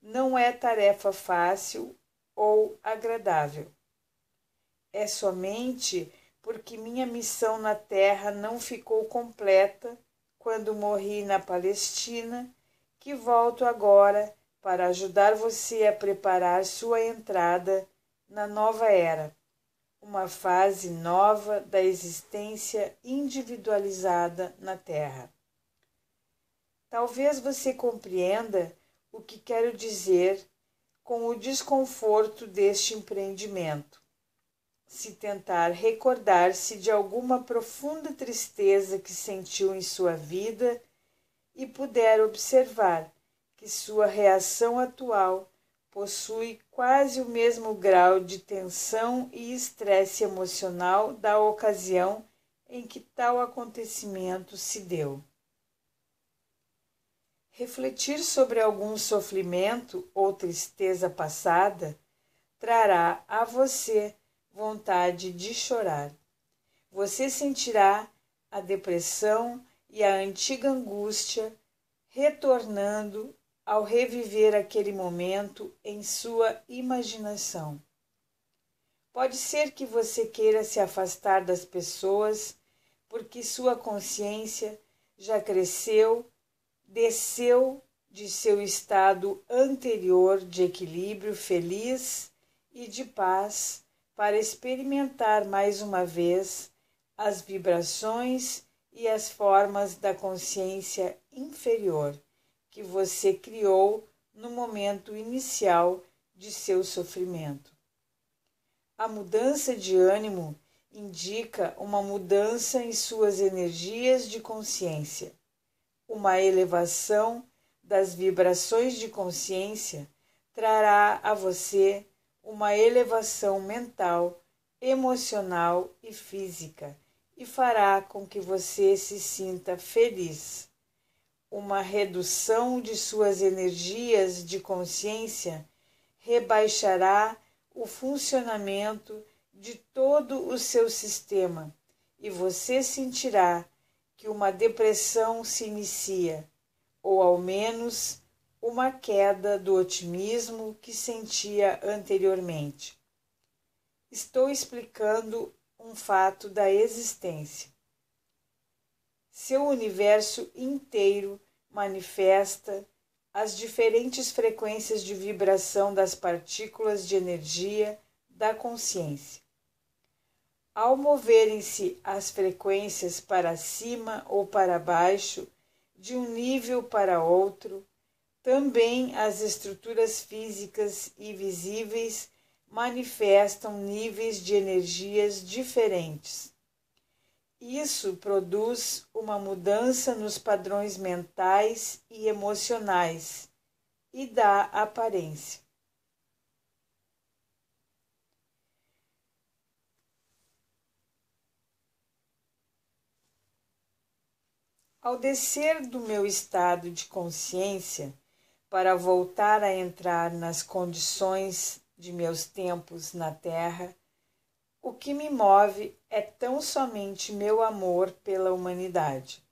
não é tarefa fácil ou agradável. É somente porque minha missão na Terra não ficou completa quando morri na Palestina que volto agora para ajudar você a preparar sua entrada na nova era uma fase nova da existência individualizada na Terra. Talvez você compreenda o que quero dizer com o desconforto deste empreendimento. Se tentar recordar-se de alguma profunda tristeza que sentiu em sua vida e puder observar que sua reação atual possui quase o mesmo grau de tensão e estresse emocional da ocasião em que tal acontecimento se deu. Refletir sobre algum sofrimento ou tristeza passada trará a você vontade de chorar. Você sentirá a depressão e a antiga angústia retornando ao reviver aquele momento em sua imaginação. Pode ser que você queira se afastar das pessoas porque sua consciência já cresceu, desceu de seu estado anterior de equilíbrio feliz e de paz para experimentar mais uma vez as vibrações e as formas da consciência inferior que você criou no momento inicial de seu sofrimento. A mudança de ânimo indica uma mudança em suas energias de consciência, uma elevação das vibrações de consciência trará a você uma elevação mental, emocional e física e fará com que você se sinta feliz uma redução de suas energias de consciência rebaixará o funcionamento de todo o seu sistema e você sentirá que uma depressão se inicia, ou ao menos uma queda do otimismo que sentia anteriormente. Estou explicando um fato da existência seu universo inteiro manifesta as diferentes frequências de vibração das partículas de energia da consciência. Ao moverem-se as frequências para cima ou para baixo, de um nível para outro, também as estruturas físicas e visíveis manifestam níveis de energias diferentes. Isso produz uma mudança nos padrões mentais e emocionais e dá aparência. Ao descer do meu estado de consciência para voltar a entrar nas condições de meus tempos na Terra, o que me move é tão somente meu amor pela humanidade.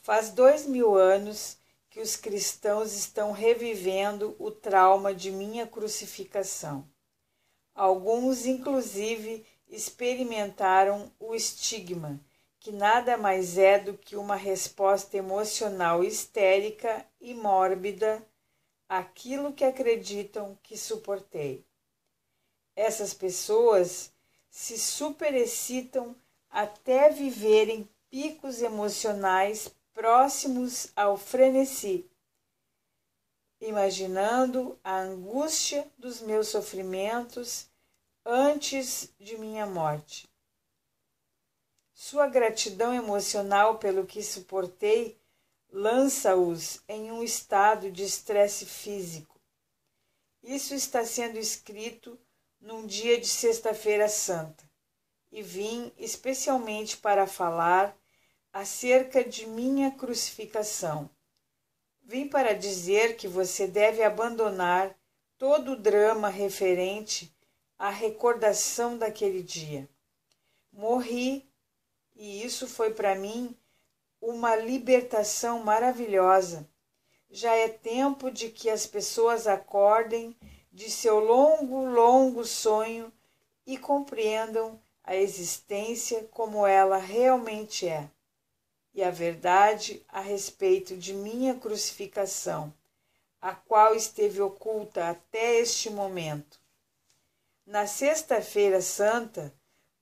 Faz dois mil anos que os cristãos estão revivendo o trauma de minha crucificação. Alguns, inclusive, experimentaram o estigma, que nada mais é do que uma resposta emocional histérica e mórbida àquilo que acreditam que suportei. Essas pessoas se superexcitam até viverem picos emocionais próximos ao frenesi, imaginando a angústia dos meus sofrimentos antes de minha morte. Sua gratidão emocional pelo que suportei lança-os em um estado de estresse físico. Isso está sendo escrito num dia de Sexta-feira Santa e vim especialmente para falar acerca de minha crucificação. Vim para dizer que você deve abandonar todo o drama referente à recordação daquele dia. Morri e isso foi para mim uma libertação maravilhosa. Já é tempo de que as pessoas acordem de seu longo, longo sonho e compreendam a existência como ela realmente é, e a verdade a respeito de minha crucificação, a qual esteve oculta até este momento. Na Sexta-feira Santa,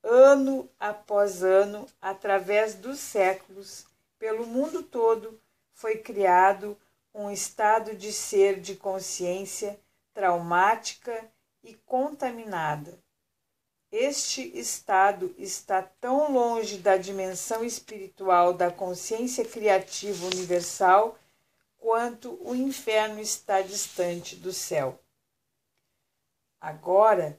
ano após ano, através dos séculos, pelo mundo todo, foi criado um estado de ser de consciência traumática e contaminada. Este estado está tão longe da dimensão espiritual da consciência criativa universal quanto o inferno está distante do céu. Agora,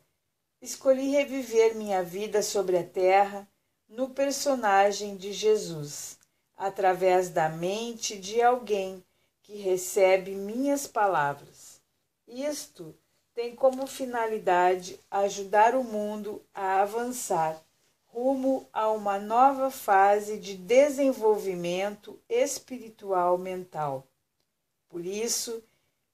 escolhi reviver minha vida sobre a terra no personagem de Jesus, através da mente de alguém que recebe minhas palavras. Isto tem como finalidade ajudar o mundo a avançar rumo a uma nova fase de desenvolvimento espiritual mental. Por isso,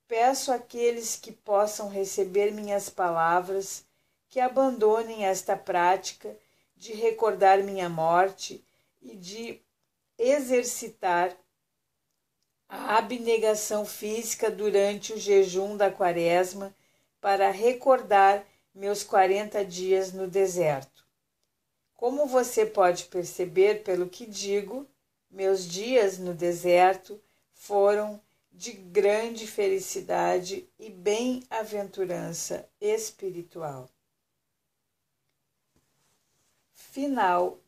peço àqueles que possam receber minhas palavras que abandonem esta prática de recordar minha morte e de exercitar a abnegação física durante o jejum da quaresma para recordar meus 40 dias no deserto. Como você pode perceber pelo que digo, meus dias no deserto foram de grande felicidade e bem-aventurança espiritual. Final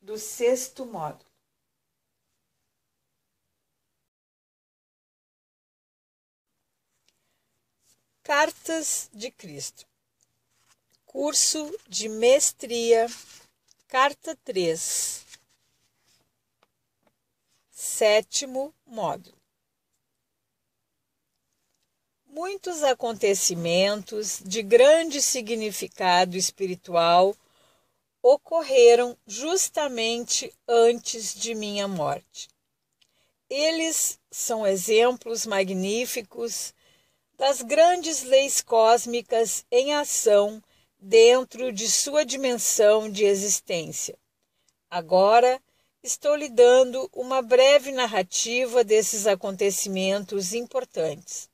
do sexto módulo. Cartas de Cristo. Curso de Mestria, Carta 3. Sétimo módulo. Muitos acontecimentos de grande significado espiritual ocorreram justamente antes de minha morte. Eles são exemplos magníficos das grandes leis cósmicas em ação dentro de sua dimensão de existência. Agora, estou lhe dando uma breve narrativa desses acontecimentos importantes.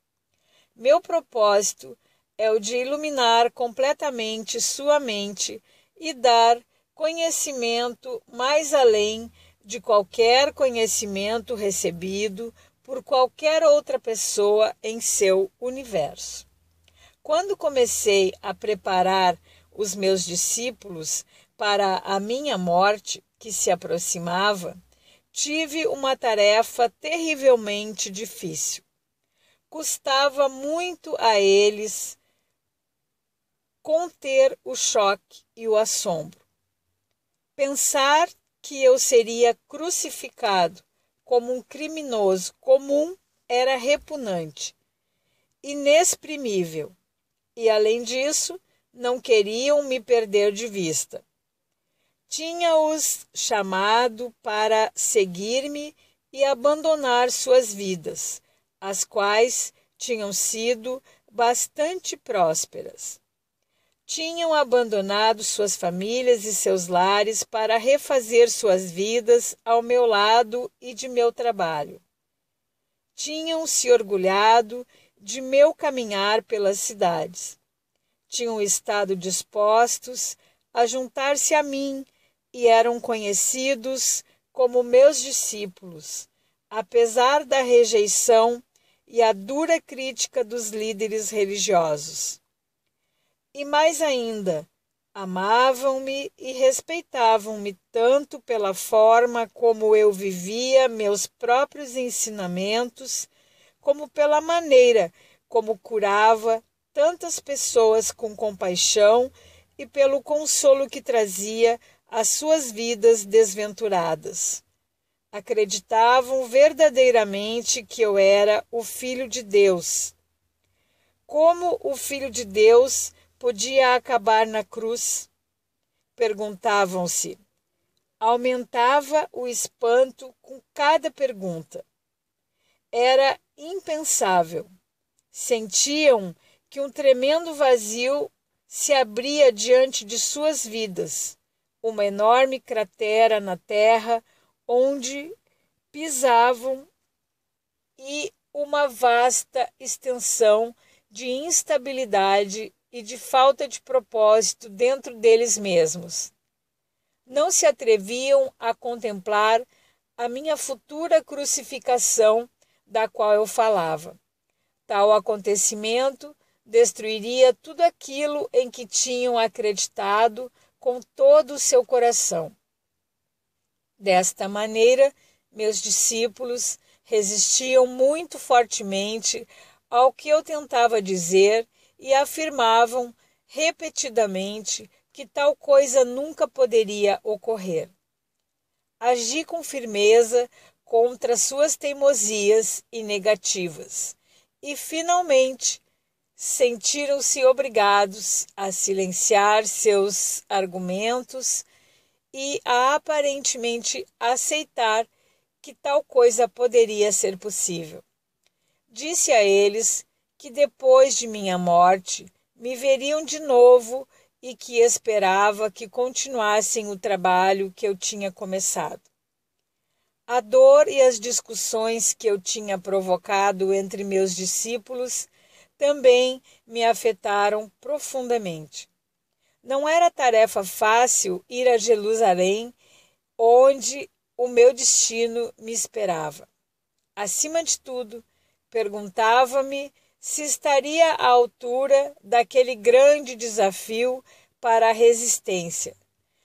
Meu propósito é o de iluminar completamente sua mente e dar conhecimento mais além de qualquer conhecimento recebido por qualquer outra pessoa em seu universo. Quando comecei a preparar os meus discípulos para a minha morte, que se aproximava, tive uma tarefa terrivelmente difícil. Custava muito a eles conter o choque e o assombro. Pensar que eu seria crucificado como um criminoso comum era repugnante, inexprimível, e além disso, não queriam me perder de vista. Tinha-os chamado para seguir-me e abandonar suas vidas, as quais tinham sido bastante prósperas tinham abandonado suas famílias e seus lares para refazer suas vidas ao meu lado e de meu trabalho. Tinham se orgulhado de meu caminhar pelas cidades. Tinham estado dispostos a juntar-se a mim e eram conhecidos como meus discípulos, apesar da rejeição e a dura crítica dos líderes religiosos. E mais ainda, amavam-me e respeitavam-me tanto pela forma como eu vivia meus próprios ensinamentos, como pela maneira como curava tantas pessoas com compaixão e pelo consolo que trazia às suas vidas desventuradas. Acreditavam verdadeiramente que eu era o Filho de Deus. Como o Filho de Deus, podia acabar na cruz? Perguntavam-se. Aumentava o espanto com cada pergunta. Era impensável. Sentiam que um tremendo vazio se abria diante de suas vidas, uma enorme cratera na terra onde pisavam e uma vasta extensão de instabilidade e de falta de propósito dentro deles mesmos. Não se atreviam a contemplar a minha futura crucificação, da qual eu falava. Tal acontecimento destruiria tudo aquilo em que tinham acreditado com todo o seu coração. Desta maneira, meus discípulos resistiam muito fortemente ao que eu tentava dizer e afirmavam repetidamente que tal coisa nunca poderia ocorrer. Agi com firmeza contra suas teimosias e negativas, e finalmente sentiram-se obrigados a silenciar seus argumentos e a aparentemente aceitar que tal coisa poderia ser possível. Disse a eles que depois de minha morte me veriam de novo e que esperava que continuassem o trabalho que eu tinha começado. A dor e as discussões que eu tinha provocado entre meus discípulos também me afetaram profundamente. Não era tarefa fácil ir a Jerusalém, onde o meu destino me esperava. Acima de tudo, perguntava-me se estaria à altura daquele grande desafio para a resistência.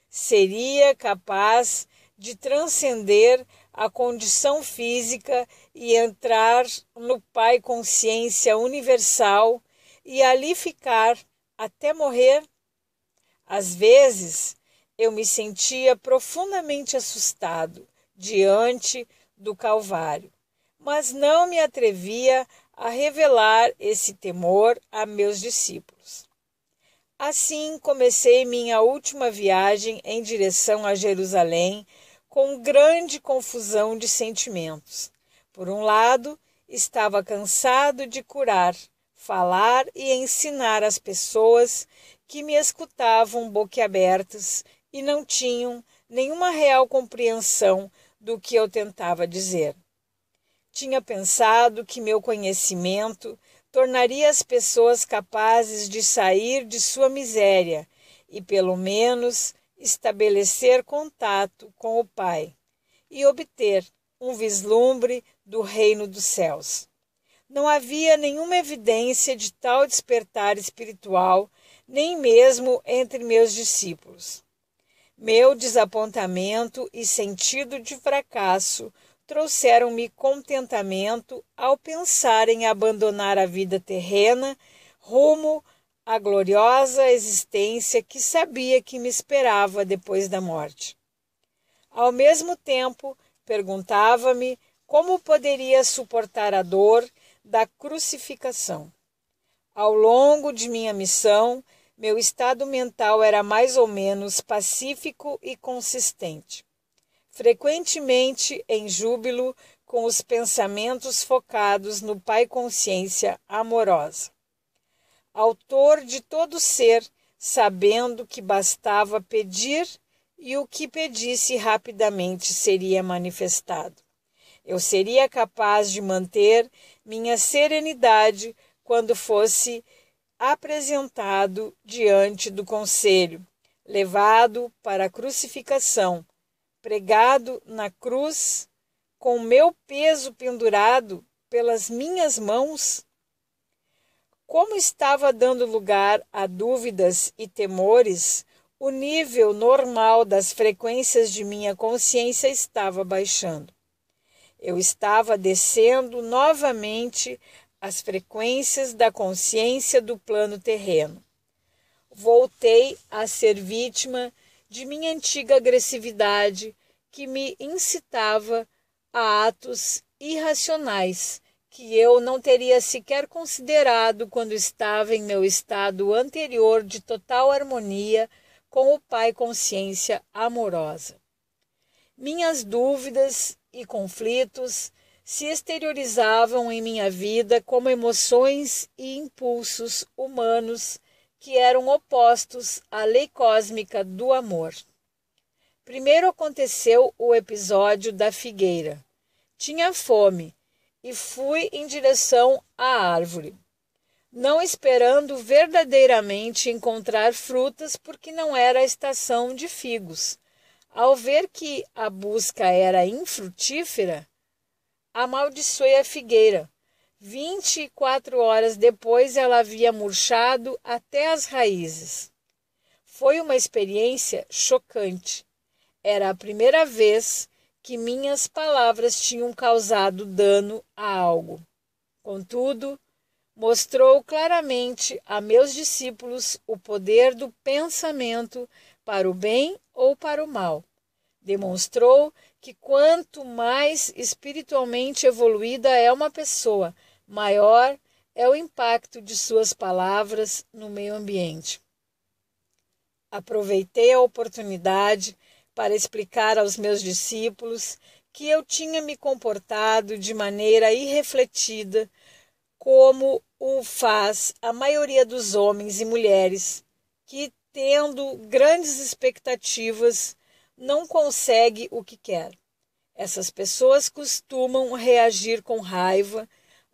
Seria capaz de transcender a condição física e entrar no Pai Consciência Universal e ali ficar até morrer? Às vezes eu me sentia profundamente assustado diante do Calvário, mas não me atrevia a revelar esse temor a meus discípulos. Assim comecei minha última viagem em direção a Jerusalém com grande confusão de sentimentos. Por um lado, estava cansado de curar, falar e ensinar as pessoas que me escutavam boquiabertas e não tinham nenhuma real compreensão do que eu tentava dizer. Tinha pensado que meu conhecimento tornaria as pessoas capazes de sair de sua miséria e, pelo menos, estabelecer contato com o Pai e obter um vislumbre do reino dos céus. Não havia nenhuma evidência de tal despertar espiritual, nem mesmo entre meus discípulos. Meu desapontamento e sentido de fracasso trouxeram-me contentamento ao pensar em abandonar a vida terrena rumo à gloriosa existência que sabia que me esperava depois da morte. Ao mesmo tempo, perguntava-me como poderia suportar a dor da crucificação. Ao longo de minha missão, meu estado mental era mais ou menos pacífico e consistente frequentemente em júbilo com os pensamentos focados no Pai Consciência amorosa. Autor de todo ser, sabendo que bastava pedir e o que pedisse rapidamente seria manifestado. Eu seria capaz de manter minha serenidade quando fosse apresentado diante do conselho, levado para a crucificação pregado na cruz, com meu peso pendurado pelas minhas mãos? Como estava dando lugar a dúvidas e temores, o nível normal das frequências de minha consciência estava baixando. Eu estava descendo novamente as frequências da consciência do plano terreno. Voltei a ser vítima de minha antiga agressividade que me incitava a atos irracionais que eu não teria sequer considerado quando estava em meu estado anterior de total harmonia com o Pai Consciência Amorosa. Minhas dúvidas e conflitos se exteriorizavam em minha vida como emoções e impulsos humanos que eram opostos à lei cósmica do amor. Primeiro aconteceu o episódio da figueira. Tinha fome e fui em direção à árvore, não esperando verdadeiramente encontrar frutas, porque não era a estação de figos. Ao ver que a busca era infrutífera, amaldiçoei a figueira, 24 horas depois ela havia murchado até as raízes. Foi uma experiência chocante. Era a primeira vez que minhas palavras tinham causado dano a algo. Contudo, mostrou claramente a meus discípulos o poder do pensamento para o bem ou para o mal. Demonstrou que quanto mais espiritualmente evoluída é uma pessoa, maior é o impacto de suas palavras no meio ambiente. Aproveitei a oportunidade para explicar aos meus discípulos que eu tinha me comportado de maneira irrefletida, como o faz a maioria dos homens e mulheres que, tendo grandes expectativas, não consegue o que quer. Essas pessoas costumam reagir com raiva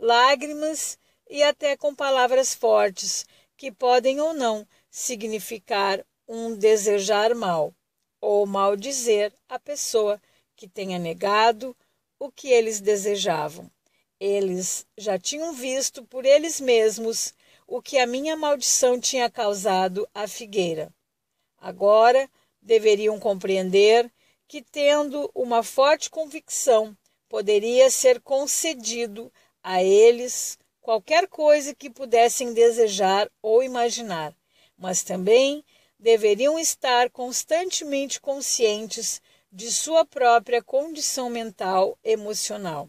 lágrimas e até com palavras fortes, que podem ou não significar um desejar mal ou maldizer a pessoa que tenha negado o que eles desejavam. Eles já tinham visto por eles mesmos o que a minha maldição tinha causado à figueira. Agora deveriam compreender que, tendo uma forte convicção, poderia ser concedido a eles qualquer coisa que pudessem desejar ou imaginar, mas também deveriam estar constantemente conscientes de sua própria condição mental emocional.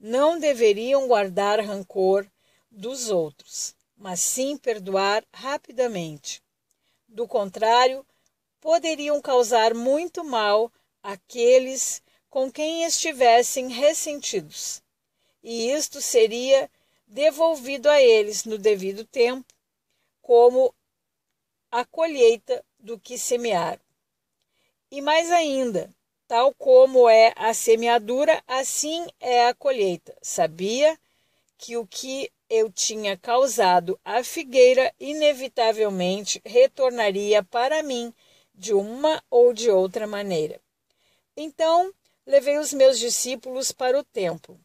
Não deveriam guardar rancor dos outros, mas sim perdoar rapidamente. Do contrário, poderiam causar muito mal àqueles com quem estivessem ressentidos e isto seria devolvido a eles no devido tempo, como a colheita do que semearam. E mais ainda, tal como é a semeadura, assim é a colheita. Sabia que o que eu tinha causado à figueira inevitavelmente retornaria para mim de uma ou de outra maneira. Então, levei os meus discípulos para o templo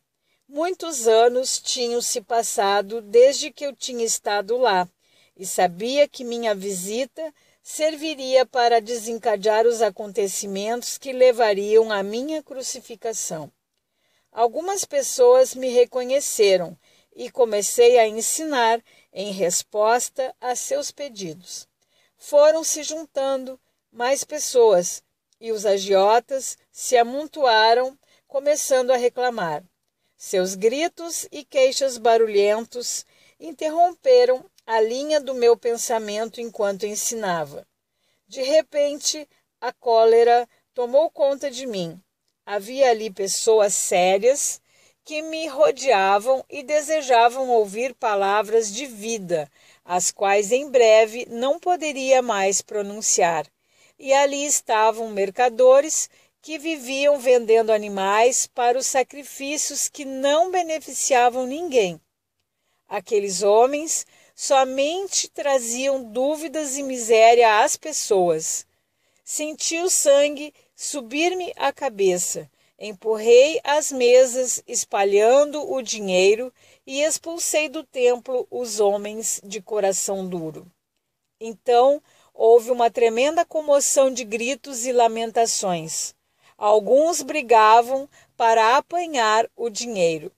Muitos anos tinham se passado desde que eu tinha estado lá e sabia que minha visita serviria para desencadear os acontecimentos que levariam à minha crucificação. Algumas pessoas me reconheceram e comecei a ensinar em resposta a seus pedidos. Foram se juntando mais pessoas e os agiotas se amontoaram, começando a reclamar. Seus gritos e queixas barulhentos interromperam a linha do meu pensamento enquanto ensinava. De repente, a cólera tomou conta de mim. Havia ali pessoas sérias que me rodeavam e desejavam ouvir palavras de vida, as quais em breve não poderia mais pronunciar. E ali estavam mercadores que viviam vendendo animais para os sacrifícios que não beneficiavam ninguém. Aqueles homens somente traziam dúvidas e miséria às pessoas. Senti o sangue subir-me à cabeça. Empurrei as mesas, espalhando o dinheiro, e expulsei do templo os homens de coração duro. Então houve uma tremenda comoção de gritos e lamentações. Alguns brigavam para apanhar o dinheiro.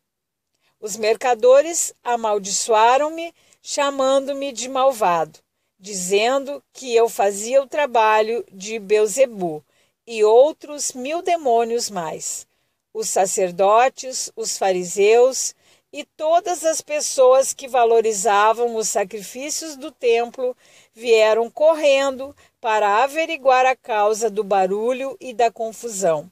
Os mercadores amaldiçoaram-me, chamando-me de malvado, dizendo que eu fazia o trabalho de Beuzebu e outros mil demônios mais. Os sacerdotes, os fariseus e todas as pessoas que valorizavam os sacrifícios do templo vieram correndo para averiguar a causa do barulho e da confusão.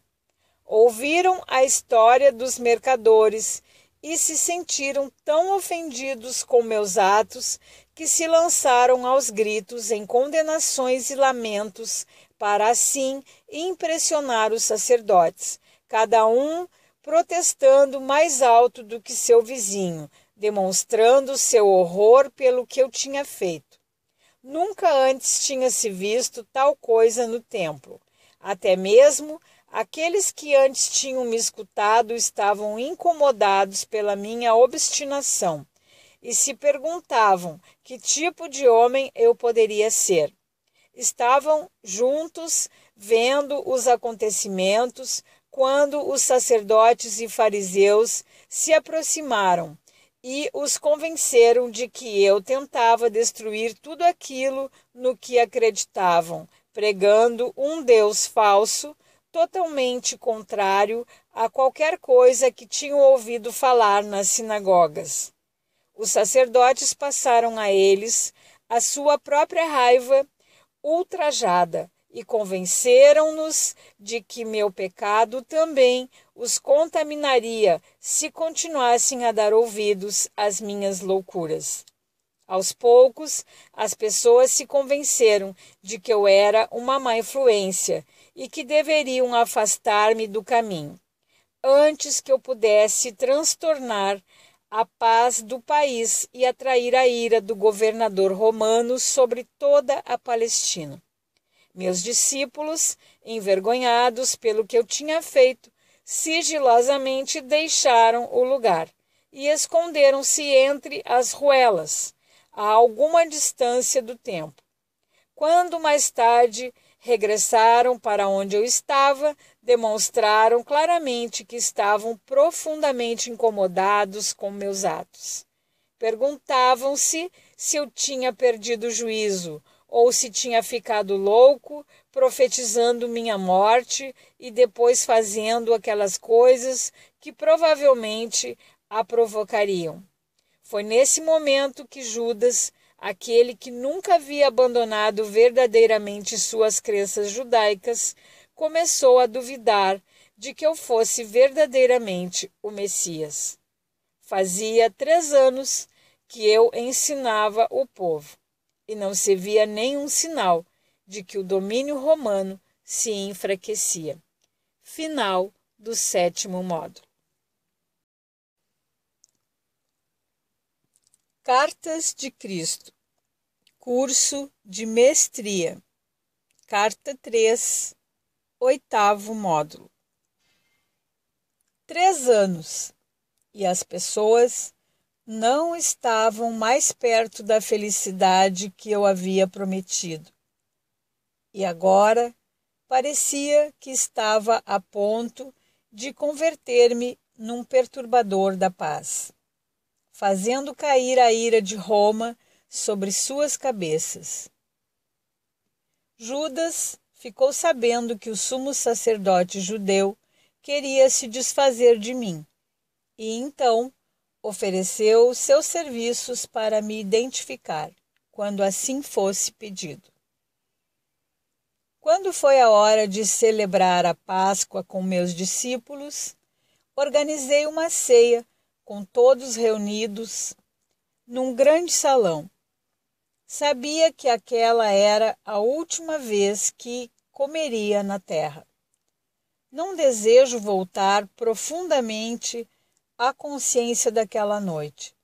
Ouviram a história dos mercadores e se sentiram tão ofendidos com meus atos que se lançaram aos gritos em condenações e lamentos, para assim impressionar os sacerdotes, cada um protestando mais alto do que seu vizinho, demonstrando seu horror pelo que eu tinha feito. Nunca antes tinha se visto tal coisa no templo. Até mesmo aqueles que antes tinham me escutado estavam incomodados pela minha obstinação e se perguntavam que tipo de homem eu poderia ser. Estavam juntos vendo os acontecimentos quando os sacerdotes e fariseus se aproximaram e os convenceram de que eu tentava destruir tudo aquilo no que acreditavam, pregando um Deus falso, totalmente contrário a qualquer coisa que tinham ouvido falar nas sinagogas. Os sacerdotes passaram a eles a sua própria raiva ultrajada, e convenceram-nos de que meu pecado também os contaminaria se continuassem a dar ouvidos às minhas loucuras. Aos poucos, as pessoas se convenceram de que eu era uma má influência e que deveriam afastar-me do caminho, antes que eu pudesse transtornar a paz do país e atrair a ira do governador romano sobre toda a Palestina. Meus discípulos, envergonhados pelo que eu tinha feito, sigilosamente deixaram o lugar e esconderam-se entre as ruelas, a alguma distância do tempo Quando mais tarde regressaram para onde eu estava, demonstraram claramente que estavam profundamente incomodados com meus atos. Perguntavam-se se eu tinha perdido o juízo ou se tinha ficado louco, profetizando minha morte e depois fazendo aquelas coisas que provavelmente a provocariam. Foi nesse momento que Judas, aquele que nunca havia abandonado verdadeiramente suas crenças judaicas, começou a duvidar de que eu fosse verdadeiramente o Messias. Fazia três anos que eu ensinava o povo e não se via nenhum sinal de que o domínio romano se enfraquecia. Final do sétimo módulo. Cartas de Cristo Curso de Mestria Carta 3 Oitavo módulo Três anos e as pessoas não estavam mais perto da felicidade que eu havia prometido. E agora parecia que estava a ponto de converter-me num perturbador da paz, fazendo cair a ira de Roma sobre suas cabeças. Judas ficou sabendo que o sumo sacerdote judeu queria se desfazer de mim, e então ofereceu seus serviços para me identificar, quando assim fosse pedido. Quando foi a hora de celebrar a Páscoa com meus discípulos, organizei uma ceia com todos reunidos num grande salão. Sabia que aquela era a última vez que comeria na terra. Não desejo voltar profundamente a consciência daquela noite.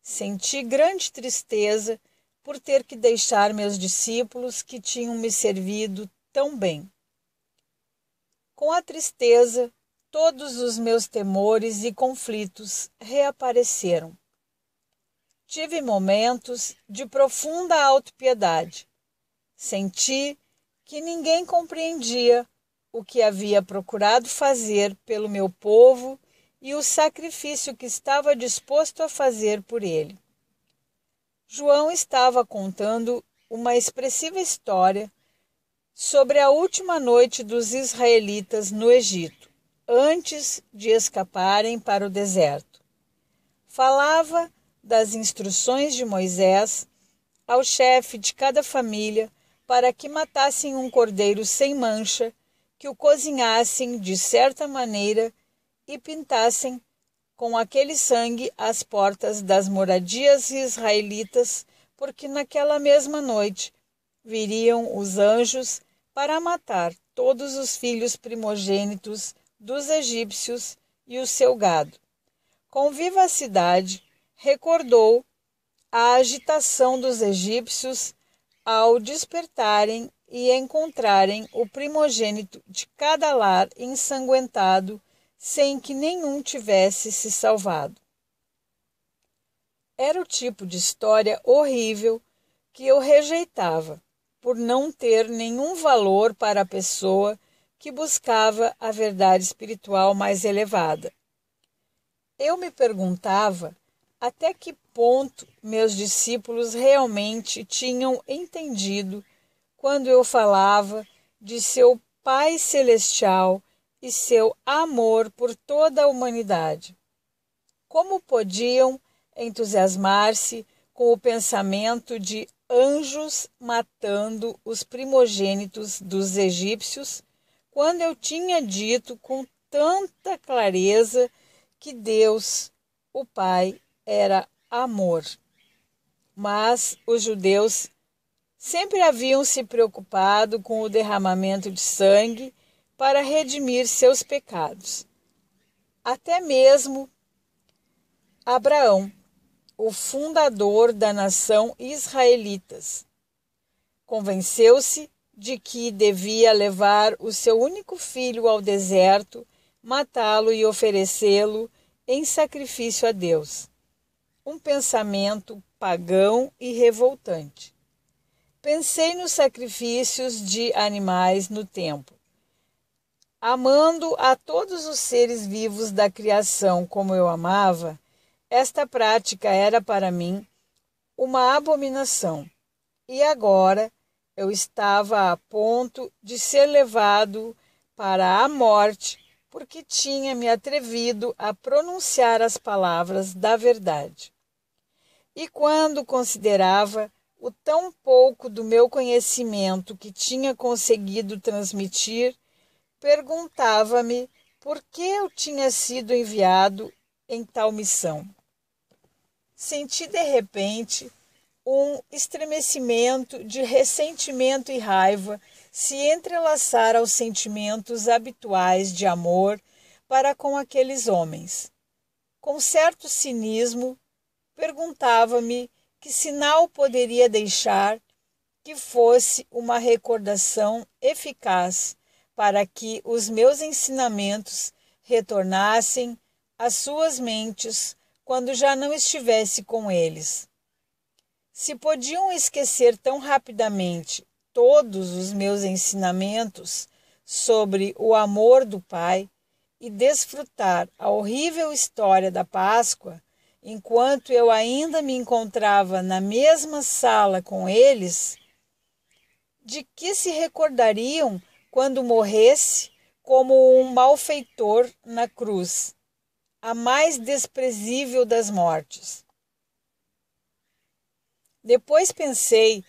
Senti grande tristeza por ter que deixar meus discípulos que tinham me servido tão bem. Com a tristeza, todos os meus temores e conflitos reapareceram. Tive momentos de profunda autopiedade. Senti que ninguém compreendia o que havia procurado fazer pelo meu povo e o sacrifício que estava disposto a fazer por ele. João estava contando uma expressiva história sobre a última noite dos israelitas no Egito, antes de escaparem para o deserto. Falava das instruções de Moisés ao chefe de cada família para que matassem um cordeiro sem mancha, que o cozinhassem de certa maneira e pintassem com aquele sangue as portas das moradias israelitas, porque naquela mesma noite viriam os anjos para matar todos os filhos primogênitos dos egípcios e o seu gado. Com vivacidade, recordou a agitação dos egípcios ao despertarem e encontrarem o primogênito de cada lar ensanguentado sem que nenhum tivesse se salvado. Era o tipo de história horrível que eu rejeitava, por não ter nenhum valor para a pessoa que buscava a verdade espiritual mais elevada. Eu me perguntava até que ponto meus discípulos realmente tinham entendido quando eu falava de seu Pai Celestial e seu amor por toda a humanidade. Como podiam entusiasmar-se com o pensamento de anjos matando os primogênitos dos egípcios, quando eu tinha dito com tanta clareza que Deus, o Pai, era amor. Mas os judeus sempre haviam se preocupado com o derramamento de sangue para redimir seus pecados. Até mesmo Abraão, o fundador da nação israelitas, convenceu-se de que devia levar o seu único filho ao deserto, matá-lo e oferecê-lo em sacrifício a Deus. Um pensamento pagão e revoltante. Pensei nos sacrifícios de animais no templo amando a todos os seres vivos da criação como eu amava, esta prática era para mim uma abominação. E agora eu estava a ponto de ser levado para a morte porque tinha me atrevido a pronunciar as palavras da verdade. E quando considerava o tão pouco do meu conhecimento que tinha conseguido transmitir, perguntava-me por que eu tinha sido enviado em tal missão. Senti de repente um estremecimento de ressentimento e raiva se entrelaçar aos sentimentos habituais de amor para com aqueles homens. Com certo cinismo, perguntava-me que sinal poderia deixar que fosse uma recordação eficaz para que os meus ensinamentos retornassem às suas mentes quando já não estivesse com eles. Se podiam esquecer tão rapidamente todos os meus ensinamentos sobre o amor do Pai e desfrutar a horrível história da Páscoa, enquanto eu ainda me encontrava na mesma sala com eles, de que se recordariam quando morresse, como um malfeitor na cruz, a mais desprezível das mortes. Depois pensei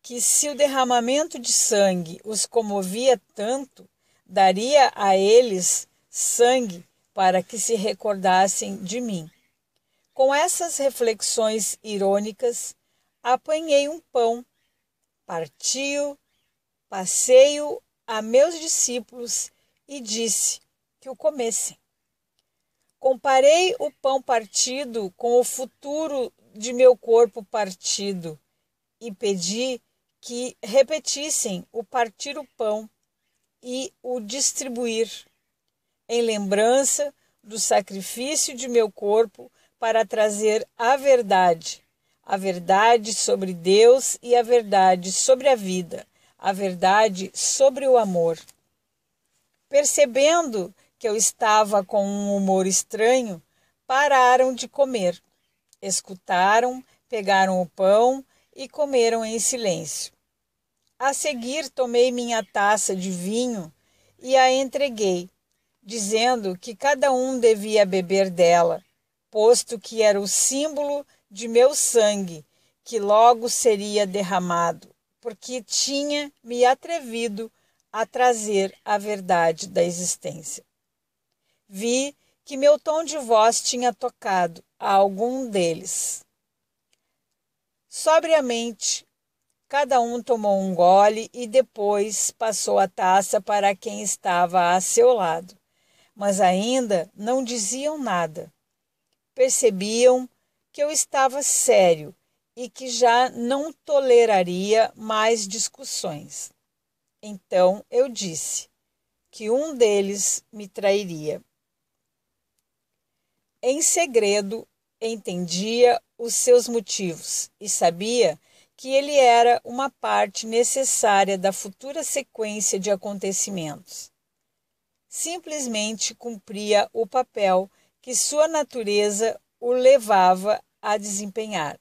que se o derramamento de sangue os comovia tanto, daria a eles sangue para que se recordassem de mim. Com essas reflexões irônicas, apanhei um pão, partiu, passei-o a meus discípulos e disse que o comessem. Comparei o pão partido com o futuro de meu corpo partido e pedi que repetissem o partir o pão e o distribuir, em lembrança do sacrifício de meu corpo para trazer a verdade, a verdade sobre Deus e a verdade sobre a vida a verdade sobre o amor. Percebendo que eu estava com um humor estranho, pararam de comer. Escutaram, pegaram o pão e comeram em silêncio. A seguir, tomei minha taça de vinho e a entreguei, dizendo que cada um devia beber dela, posto que era o símbolo de meu sangue, que logo seria derramado porque tinha me atrevido a trazer a verdade da existência. Vi que meu tom de voz tinha tocado a algum deles. Sobriamente, cada um tomou um gole e depois passou a taça para quem estava a seu lado. Mas ainda não diziam nada. Percebiam que eu estava sério e que já não toleraria mais discussões. Então eu disse que um deles me trairia. Em segredo, entendia os seus motivos e sabia que ele era uma parte necessária da futura sequência de acontecimentos. Simplesmente cumpria o papel que sua natureza o levava a desempenhar.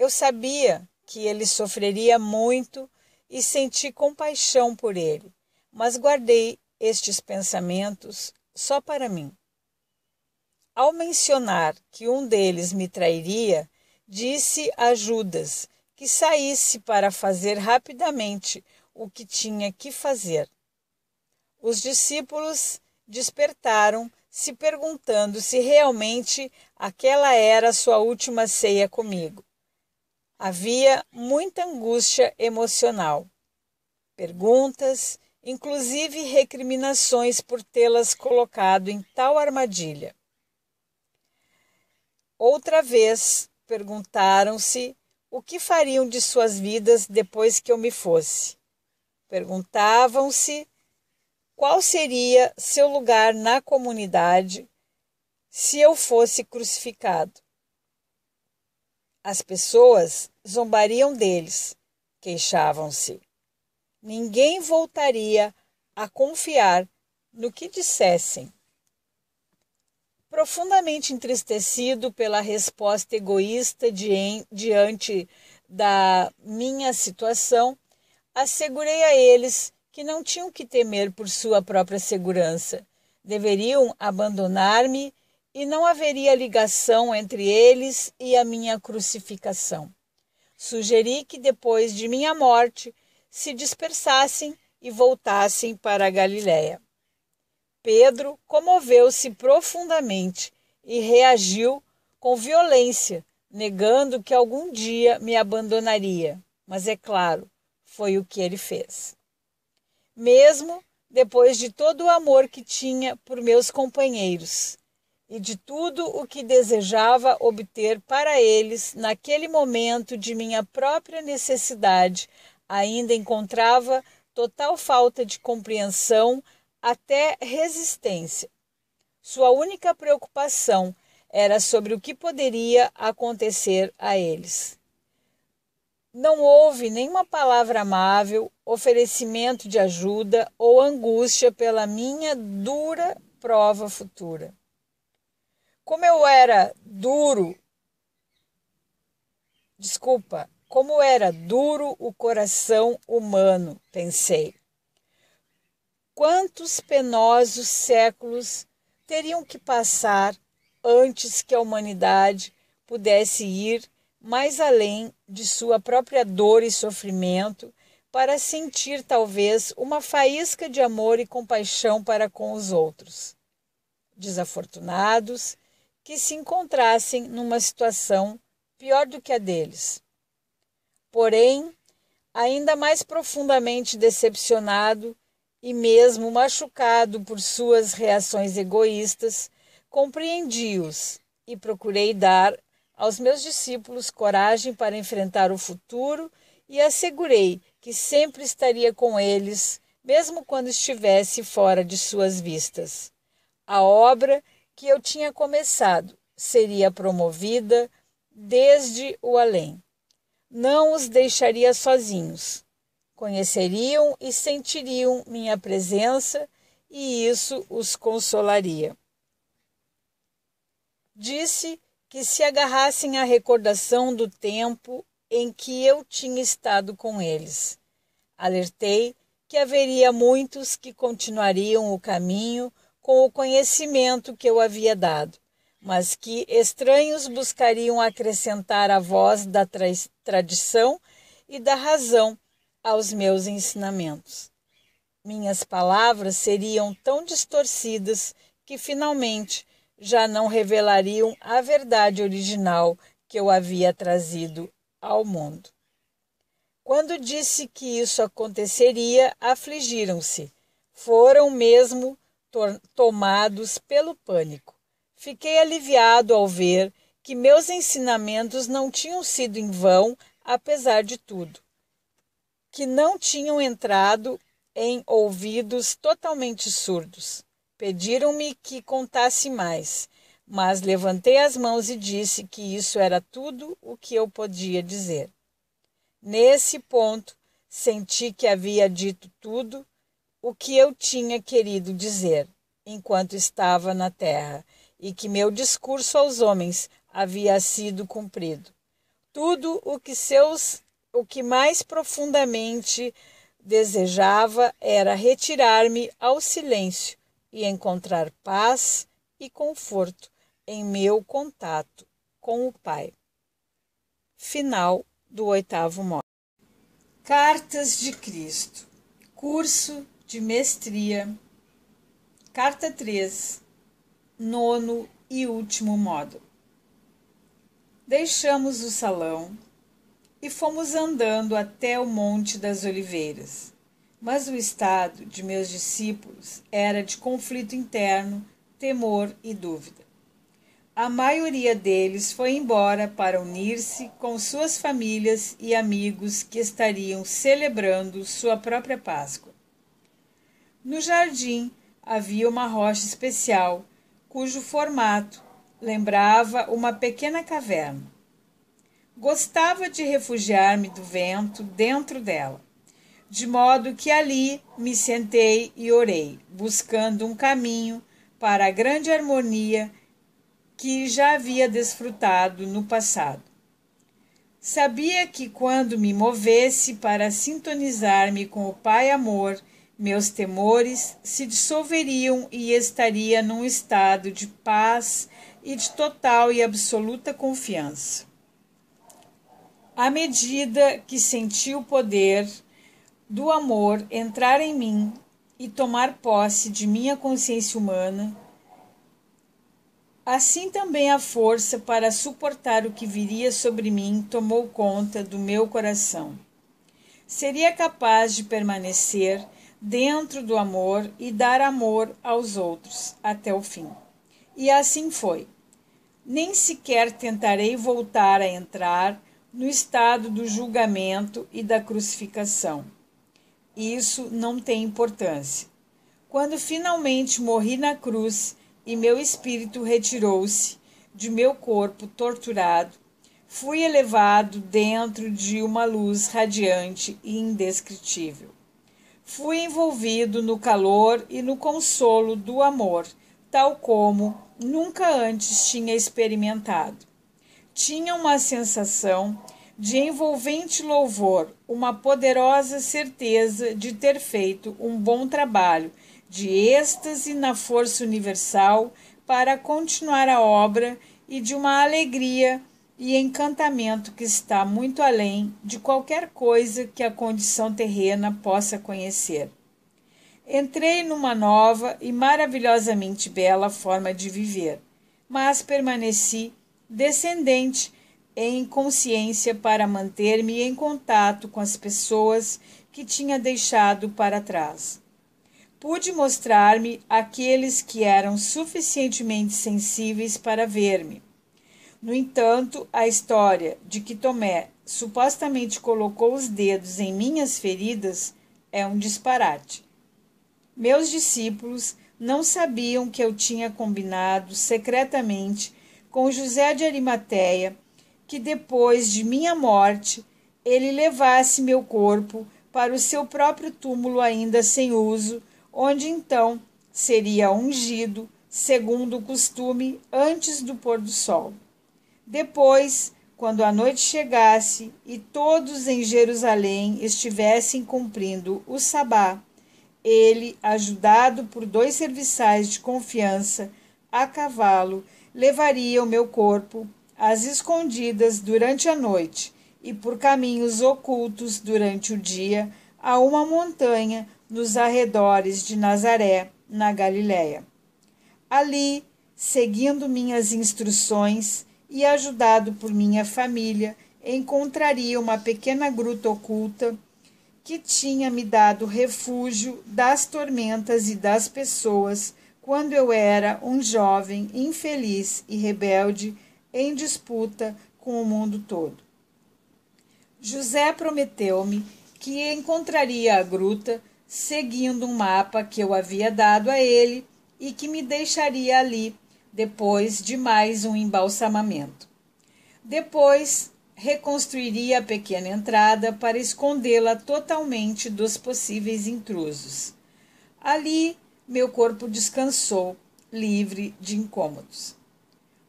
Eu sabia que ele sofreria muito e senti compaixão por ele, mas guardei estes pensamentos só para mim. Ao mencionar que um deles me trairia, disse a Judas que saísse para fazer rapidamente o que tinha que fazer. Os discípulos despertaram, se perguntando se realmente aquela era sua última ceia comigo. Havia muita angústia emocional, perguntas, inclusive recriminações por tê-las colocado em tal armadilha. Outra vez perguntaram-se o que fariam de suas vidas depois que eu me fosse. Perguntavam-se qual seria seu lugar na comunidade se eu fosse crucificado. As pessoas zombariam deles, queixavam-se. Ninguém voltaria a confiar no que dissessem. Profundamente entristecido pela resposta egoísta de em, diante da minha situação, assegurei a eles que não tinham que temer por sua própria segurança. Deveriam abandonar-me e não haveria ligação entre eles e a minha crucificação. Sugeri que depois de minha morte se dispersassem e voltassem para a Galiléia. Pedro comoveu-se profundamente e reagiu com violência, negando que algum dia me abandonaria. Mas é claro, foi o que ele fez. Mesmo depois de todo o amor que tinha por meus companheiros, e de tudo o que desejava obter para eles naquele momento de minha própria necessidade, ainda encontrava total falta de compreensão, até resistência. Sua única preocupação era sobre o que poderia acontecer a eles. Não houve nenhuma palavra amável, oferecimento de ajuda ou angústia pela minha dura prova futura como eu era duro, desculpa, como era duro o coração humano, pensei. Quantos penosos séculos teriam que passar antes que a humanidade pudesse ir mais além de sua própria dor e sofrimento para sentir talvez uma faísca de amor e compaixão para com os outros? Desafortunados, que se encontrassem numa situação pior do que a deles. Porém, ainda mais profundamente decepcionado e mesmo machucado por suas reações egoístas, compreendi-os e procurei dar aos meus discípulos coragem para enfrentar o futuro e assegurei que sempre estaria com eles, mesmo quando estivesse fora de suas vistas. A obra que eu tinha começado seria promovida desde o além. Não os deixaria sozinhos. Conheceriam e sentiriam minha presença e isso os consolaria. Disse que se agarrassem à recordação do tempo em que eu tinha estado com eles. Alertei que haveria muitos que continuariam o caminho com o conhecimento que eu havia dado, mas que estranhos buscariam acrescentar a voz da tra tradição e da razão aos meus ensinamentos. Minhas palavras seriam tão distorcidas que finalmente já não revelariam a verdade original que eu havia trazido ao mundo. Quando disse que isso aconteceria, afligiram-se. Foram mesmo tomados pelo pânico. Fiquei aliviado ao ver que meus ensinamentos não tinham sido em vão, apesar de tudo, que não tinham entrado em ouvidos totalmente surdos. Pediram-me que contasse mais, mas levantei as mãos e disse que isso era tudo o que eu podia dizer. Nesse ponto, senti que havia dito tudo o que eu tinha querido dizer enquanto estava na terra e que meu discurso aos homens havia sido cumprido. Tudo o que seus o que mais profundamente desejava era retirar-me ao silêncio e encontrar paz e conforto em meu contato com o Pai. Final do oitavo módulo. Cartas de Cristo. Curso de mestria. Carta 3, nono e último modo. Deixamos o salão e fomos andando até o Monte das Oliveiras. Mas o estado de meus discípulos era de conflito interno, temor e dúvida. A maioria deles foi embora para unir-se com suas famílias e amigos que estariam celebrando sua própria Páscoa. No jardim havia uma rocha especial, cujo formato lembrava uma pequena caverna. Gostava de refugiar-me do vento dentro dela, de modo que ali me sentei e orei, buscando um caminho para a grande harmonia que já havia desfrutado no passado. Sabia que quando me movesse para sintonizar-me com o Pai Amor meus temores se dissolveriam e estaria num estado de paz e de total e absoluta confiança. À medida que senti o poder do amor entrar em mim e tomar posse de minha consciência humana, assim também a força para suportar o que viria sobre mim tomou conta do meu coração. Seria capaz de permanecer dentro do amor e dar amor aos outros até o fim. E assim foi. Nem sequer tentarei voltar a entrar no estado do julgamento e da crucificação. Isso não tem importância. Quando finalmente morri na cruz e meu espírito retirou-se de meu corpo torturado, fui elevado dentro de uma luz radiante e indescritível fui envolvido no calor e no consolo do amor, tal como nunca antes tinha experimentado. Tinha uma sensação de envolvente louvor, uma poderosa certeza de ter feito um bom trabalho, de êxtase na força universal para continuar a obra e de uma alegria e encantamento que está muito além de qualquer coisa que a condição terrena possa conhecer. Entrei numa nova e maravilhosamente bela forma de viver, mas permaneci descendente em consciência para manter-me em contato com as pessoas que tinha deixado para trás. Pude mostrar-me aqueles que eram suficientemente sensíveis para ver-me no entanto, a história de que Tomé supostamente colocou os dedos em minhas feridas é um disparate. Meus discípulos não sabiam que eu tinha combinado secretamente com José de Arimateia que depois de minha morte ele levasse meu corpo para o seu próprio túmulo ainda sem uso, onde então seria ungido, segundo o costume, antes do pôr do sol. Depois, quando a noite chegasse e todos em Jerusalém estivessem cumprindo o sabá, ele, ajudado por dois serviçais de confiança, a cavalo, levaria o meu corpo às escondidas durante a noite e por caminhos ocultos durante o dia a uma montanha nos arredores de Nazaré, na Galiléia. Ali, seguindo minhas instruções, e, ajudado por minha família, encontraria uma pequena gruta oculta que tinha me dado refúgio das tormentas e das pessoas quando eu era um jovem infeliz e rebelde em disputa com o mundo todo. José prometeu-me que encontraria a gruta seguindo um mapa que eu havia dado a ele e que me deixaria ali depois de mais um embalsamamento. Depois, reconstruiria a pequena entrada para escondê-la totalmente dos possíveis intrusos. Ali, meu corpo descansou, livre de incômodos.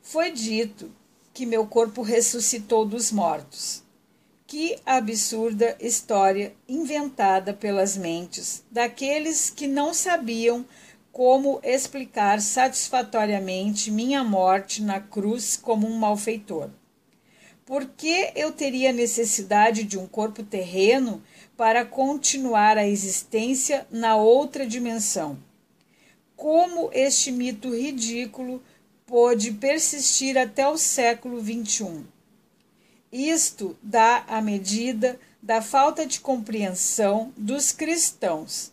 Foi dito que meu corpo ressuscitou dos mortos. Que absurda história inventada pelas mentes daqueles que não sabiam como explicar satisfatoriamente minha morte na cruz como um malfeitor. Por que eu teria necessidade de um corpo terreno para continuar a existência na outra dimensão? Como este mito ridículo pôde persistir até o século XXI? Isto dá a medida da falta de compreensão dos cristãos,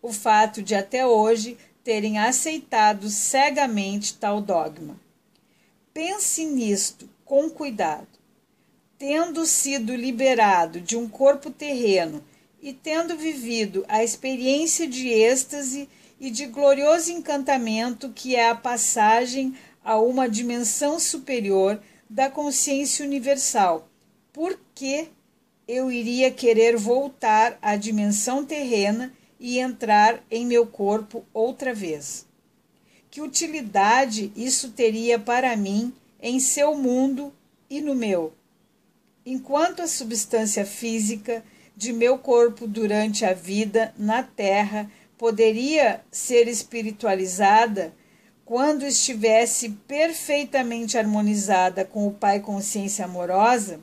o fato de até hoje terem aceitado cegamente tal dogma. Pense nisto com cuidado. Tendo sido liberado de um corpo terreno e tendo vivido a experiência de êxtase e de glorioso encantamento que é a passagem a uma dimensão superior da consciência universal, por que eu iria querer voltar à dimensão terrena? e entrar em meu corpo outra vez. Que utilidade isso teria para mim em seu mundo e no meu? Enquanto a substância física de meu corpo durante a vida na Terra poderia ser espiritualizada quando estivesse perfeitamente harmonizada com o Pai Consciência Amorosa,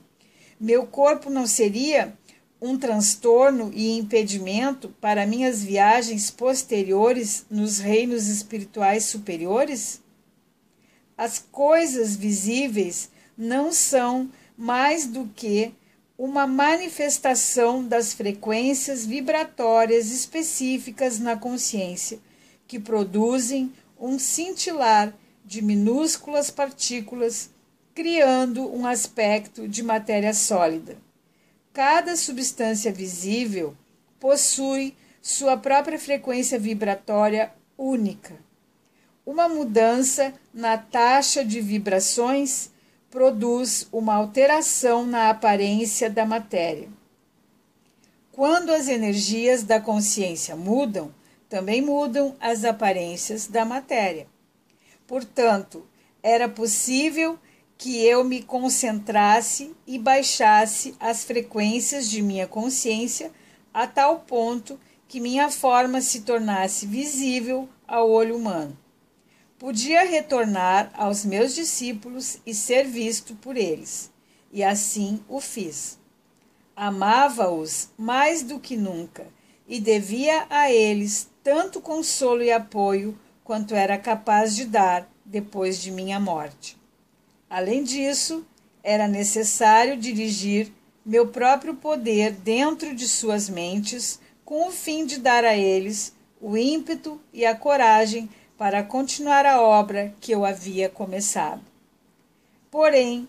meu corpo não seria um transtorno e impedimento para minhas viagens posteriores nos reinos espirituais superiores? As coisas visíveis não são mais do que uma manifestação das frequências vibratórias específicas na consciência, que produzem um cintilar de minúsculas partículas, criando um aspecto de matéria sólida. Cada substância visível possui sua própria frequência vibratória única. Uma mudança na taxa de vibrações produz uma alteração na aparência da matéria. Quando as energias da consciência mudam, também mudam as aparências da matéria. Portanto, era possível que eu me concentrasse e baixasse as frequências de minha consciência a tal ponto que minha forma se tornasse visível ao olho humano. Podia retornar aos meus discípulos e ser visto por eles, e assim o fiz. Amava-os mais do que nunca e devia a eles tanto consolo e apoio quanto era capaz de dar depois de minha morte. Além disso, era necessário dirigir meu próprio poder dentro de suas mentes, com o fim de dar a eles o ímpeto e a coragem para continuar a obra que eu havia começado. Porém,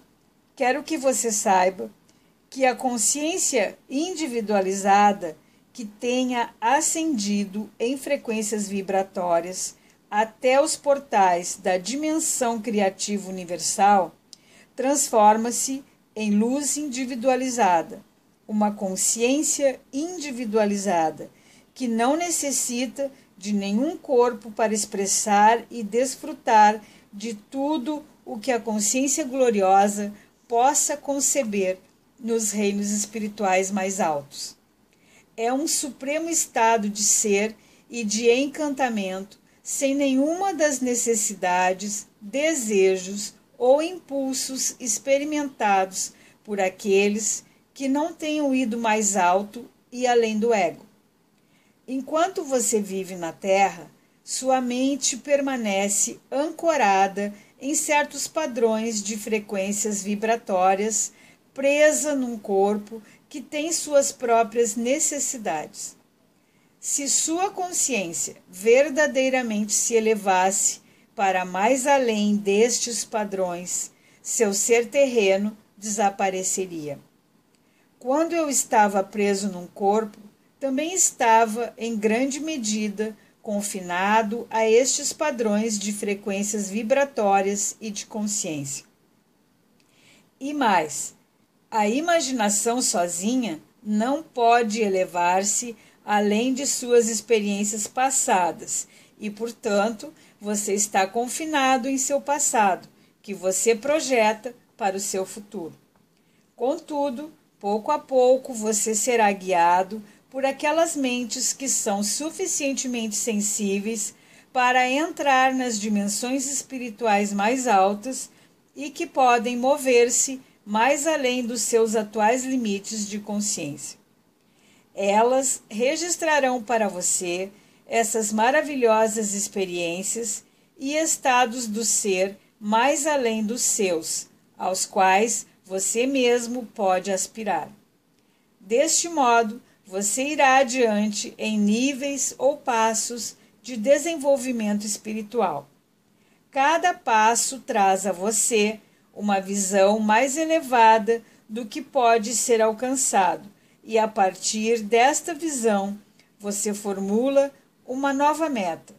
quero que você saiba que a consciência individualizada que tenha ascendido em frequências vibratórias até os portais da dimensão criativa universal, transforma-se em luz individualizada, uma consciência individualizada, que não necessita de nenhum corpo para expressar e desfrutar de tudo o que a consciência gloriosa possa conceber nos reinos espirituais mais altos. É um supremo estado de ser e de encantamento sem nenhuma das necessidades, desejos ou impulsos experimentados por aqueles que não tenham ido mais alto e além do ego. Enquanto você vive na Terra, sua mente permanece ancorada em certos padrões de frequências vibratórias, presa num corpo que tem suas próprias necessidades. Se sua consciência verdadeiramente se elevasse para mais além destes padrões, seu ser terreno desapareceria. Quando eu estava preso num corpo, também estava, em grande medida, confinado a estes padrões de frequências vibratórias e de consciência. E mais, a imaginação sozinha não pode elevar-se além de suas experiências passadas, e, portanto, você está confinado em seu passado, que você projeta para o seu futuro. Contudo, pouco a pouco você será guiado por aquelas mentes que são suficientemente sensíveis para entrar nas dimensões espirituais mais altas e que podem mover-se mais além dos seus atuais limites de consciência. Elas registrarão para você essas maravilhosas experiências e estados do ser mais além dos seus, aos quais você mesmo pode aspirar. Deste modo, você irá adiante em níveis ou passos de desenvolvimento espiritual. Cada passo traz a você uma visão mais elevada do que pode ser alcançado e a partir desta visão você formula uma nova meta.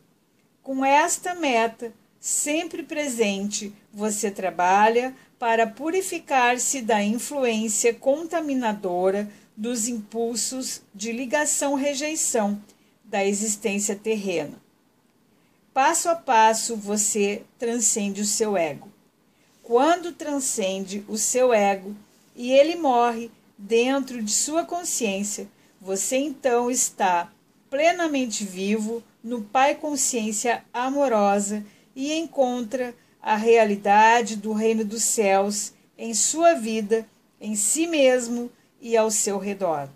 Com esta meta sempre presente, você trabalha para purificar-se da influência contaminadora dos impulsos de ligação-rejeição da existência terrena. Passo a passo você transcende o seu ego. Quando transcende o seu ego e ele morre, dentro de sua consciência. Você então está plenamente vivo no Pai Consciência amorosa e encontra a realidade do Reino dos Céus em sua vida, em si mesmo e ao seu redor.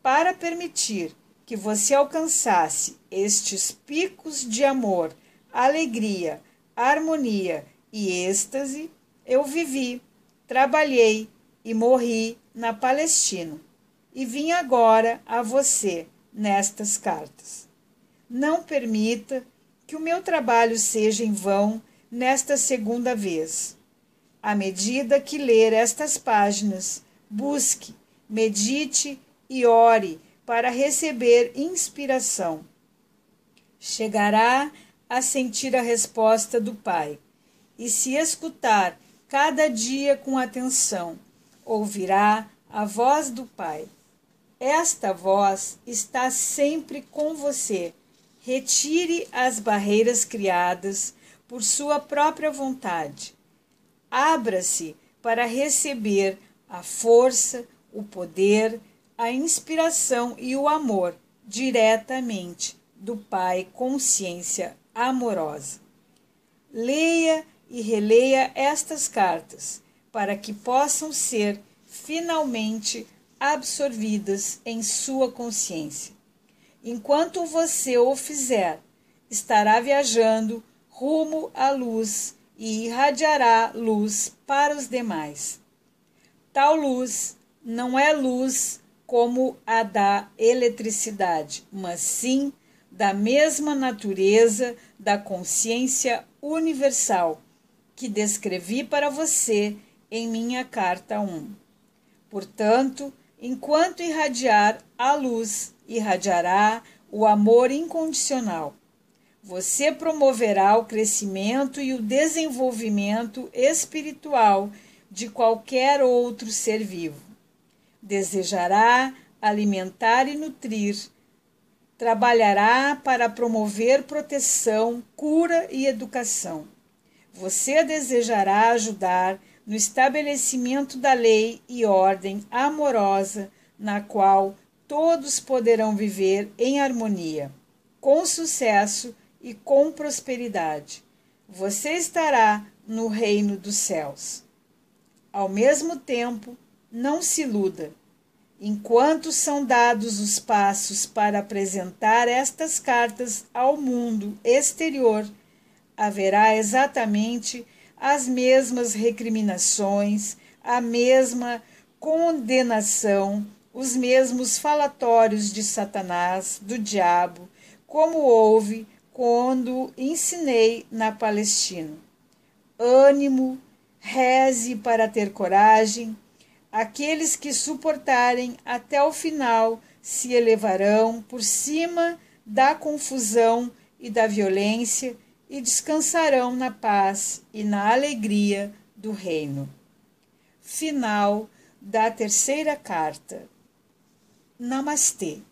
Para permitir que você alcançasse estes picos de amor, alegria, harmonia e êxtase, eu vivi, trabalhei, e morri na Palestina, e vim agora a você nestas cartas. Não permita que o meu trabalho seja em vão nesta segunda vez. À medida que ler estas páginas, busque, medite e ore para receber inspiração. Chegará a sentir a resposta do Pai e se escutar cada dia com atenção ouvirá a voz do Pai. Esta voz está sempre com você. Retire as barreiras criadas por sua própria vontade. Abra-se para receber a força, o poder, a inspiração e o amor diretamente do Pai Consciência Amorosa. Leia e releia estas cartas para que possam ser finalmente absorvidas em sua consciência. Enquanto você o fizer, estará viajando rumo à luz e irradiará luz para os demais. Tal luz não é luz como a da eletricidade, mas sim da mesma natureza da consciência universal que descrevi para você em minha carta 1. Portanto, enquanto irradiar a luz, irradiará o amor incondicional. Você promoverá o crescimento e o desenvolvimento espiritual de qualquer outro ser vivo. Desejará alimentar e nutrir. Trabalhará para promover proteção, cura e educação. Você desejará ajudar no estabelecimento da lei e ordem amorosa na qual todos poderão viver em harmonia, com sucesso e com prosperidade. Você estará no reino dos céus. Ao mesmo tempo, não se iluda. Enquanto são dados os passos para apresentar estas cartas ao mundo exterior, haverá exatamente as mesmas recriminações, a mesma condenação, os mesmos falatórios de Satanás, do diabo, como houve quando ensinei na Palestina. Ânimo, reze para ter coragem. Aqueles que suportarem até o final se elevarão por cima da confusão e da violência e descansarão na paz e na alegria do reino. Final da terceira carta. Namastê.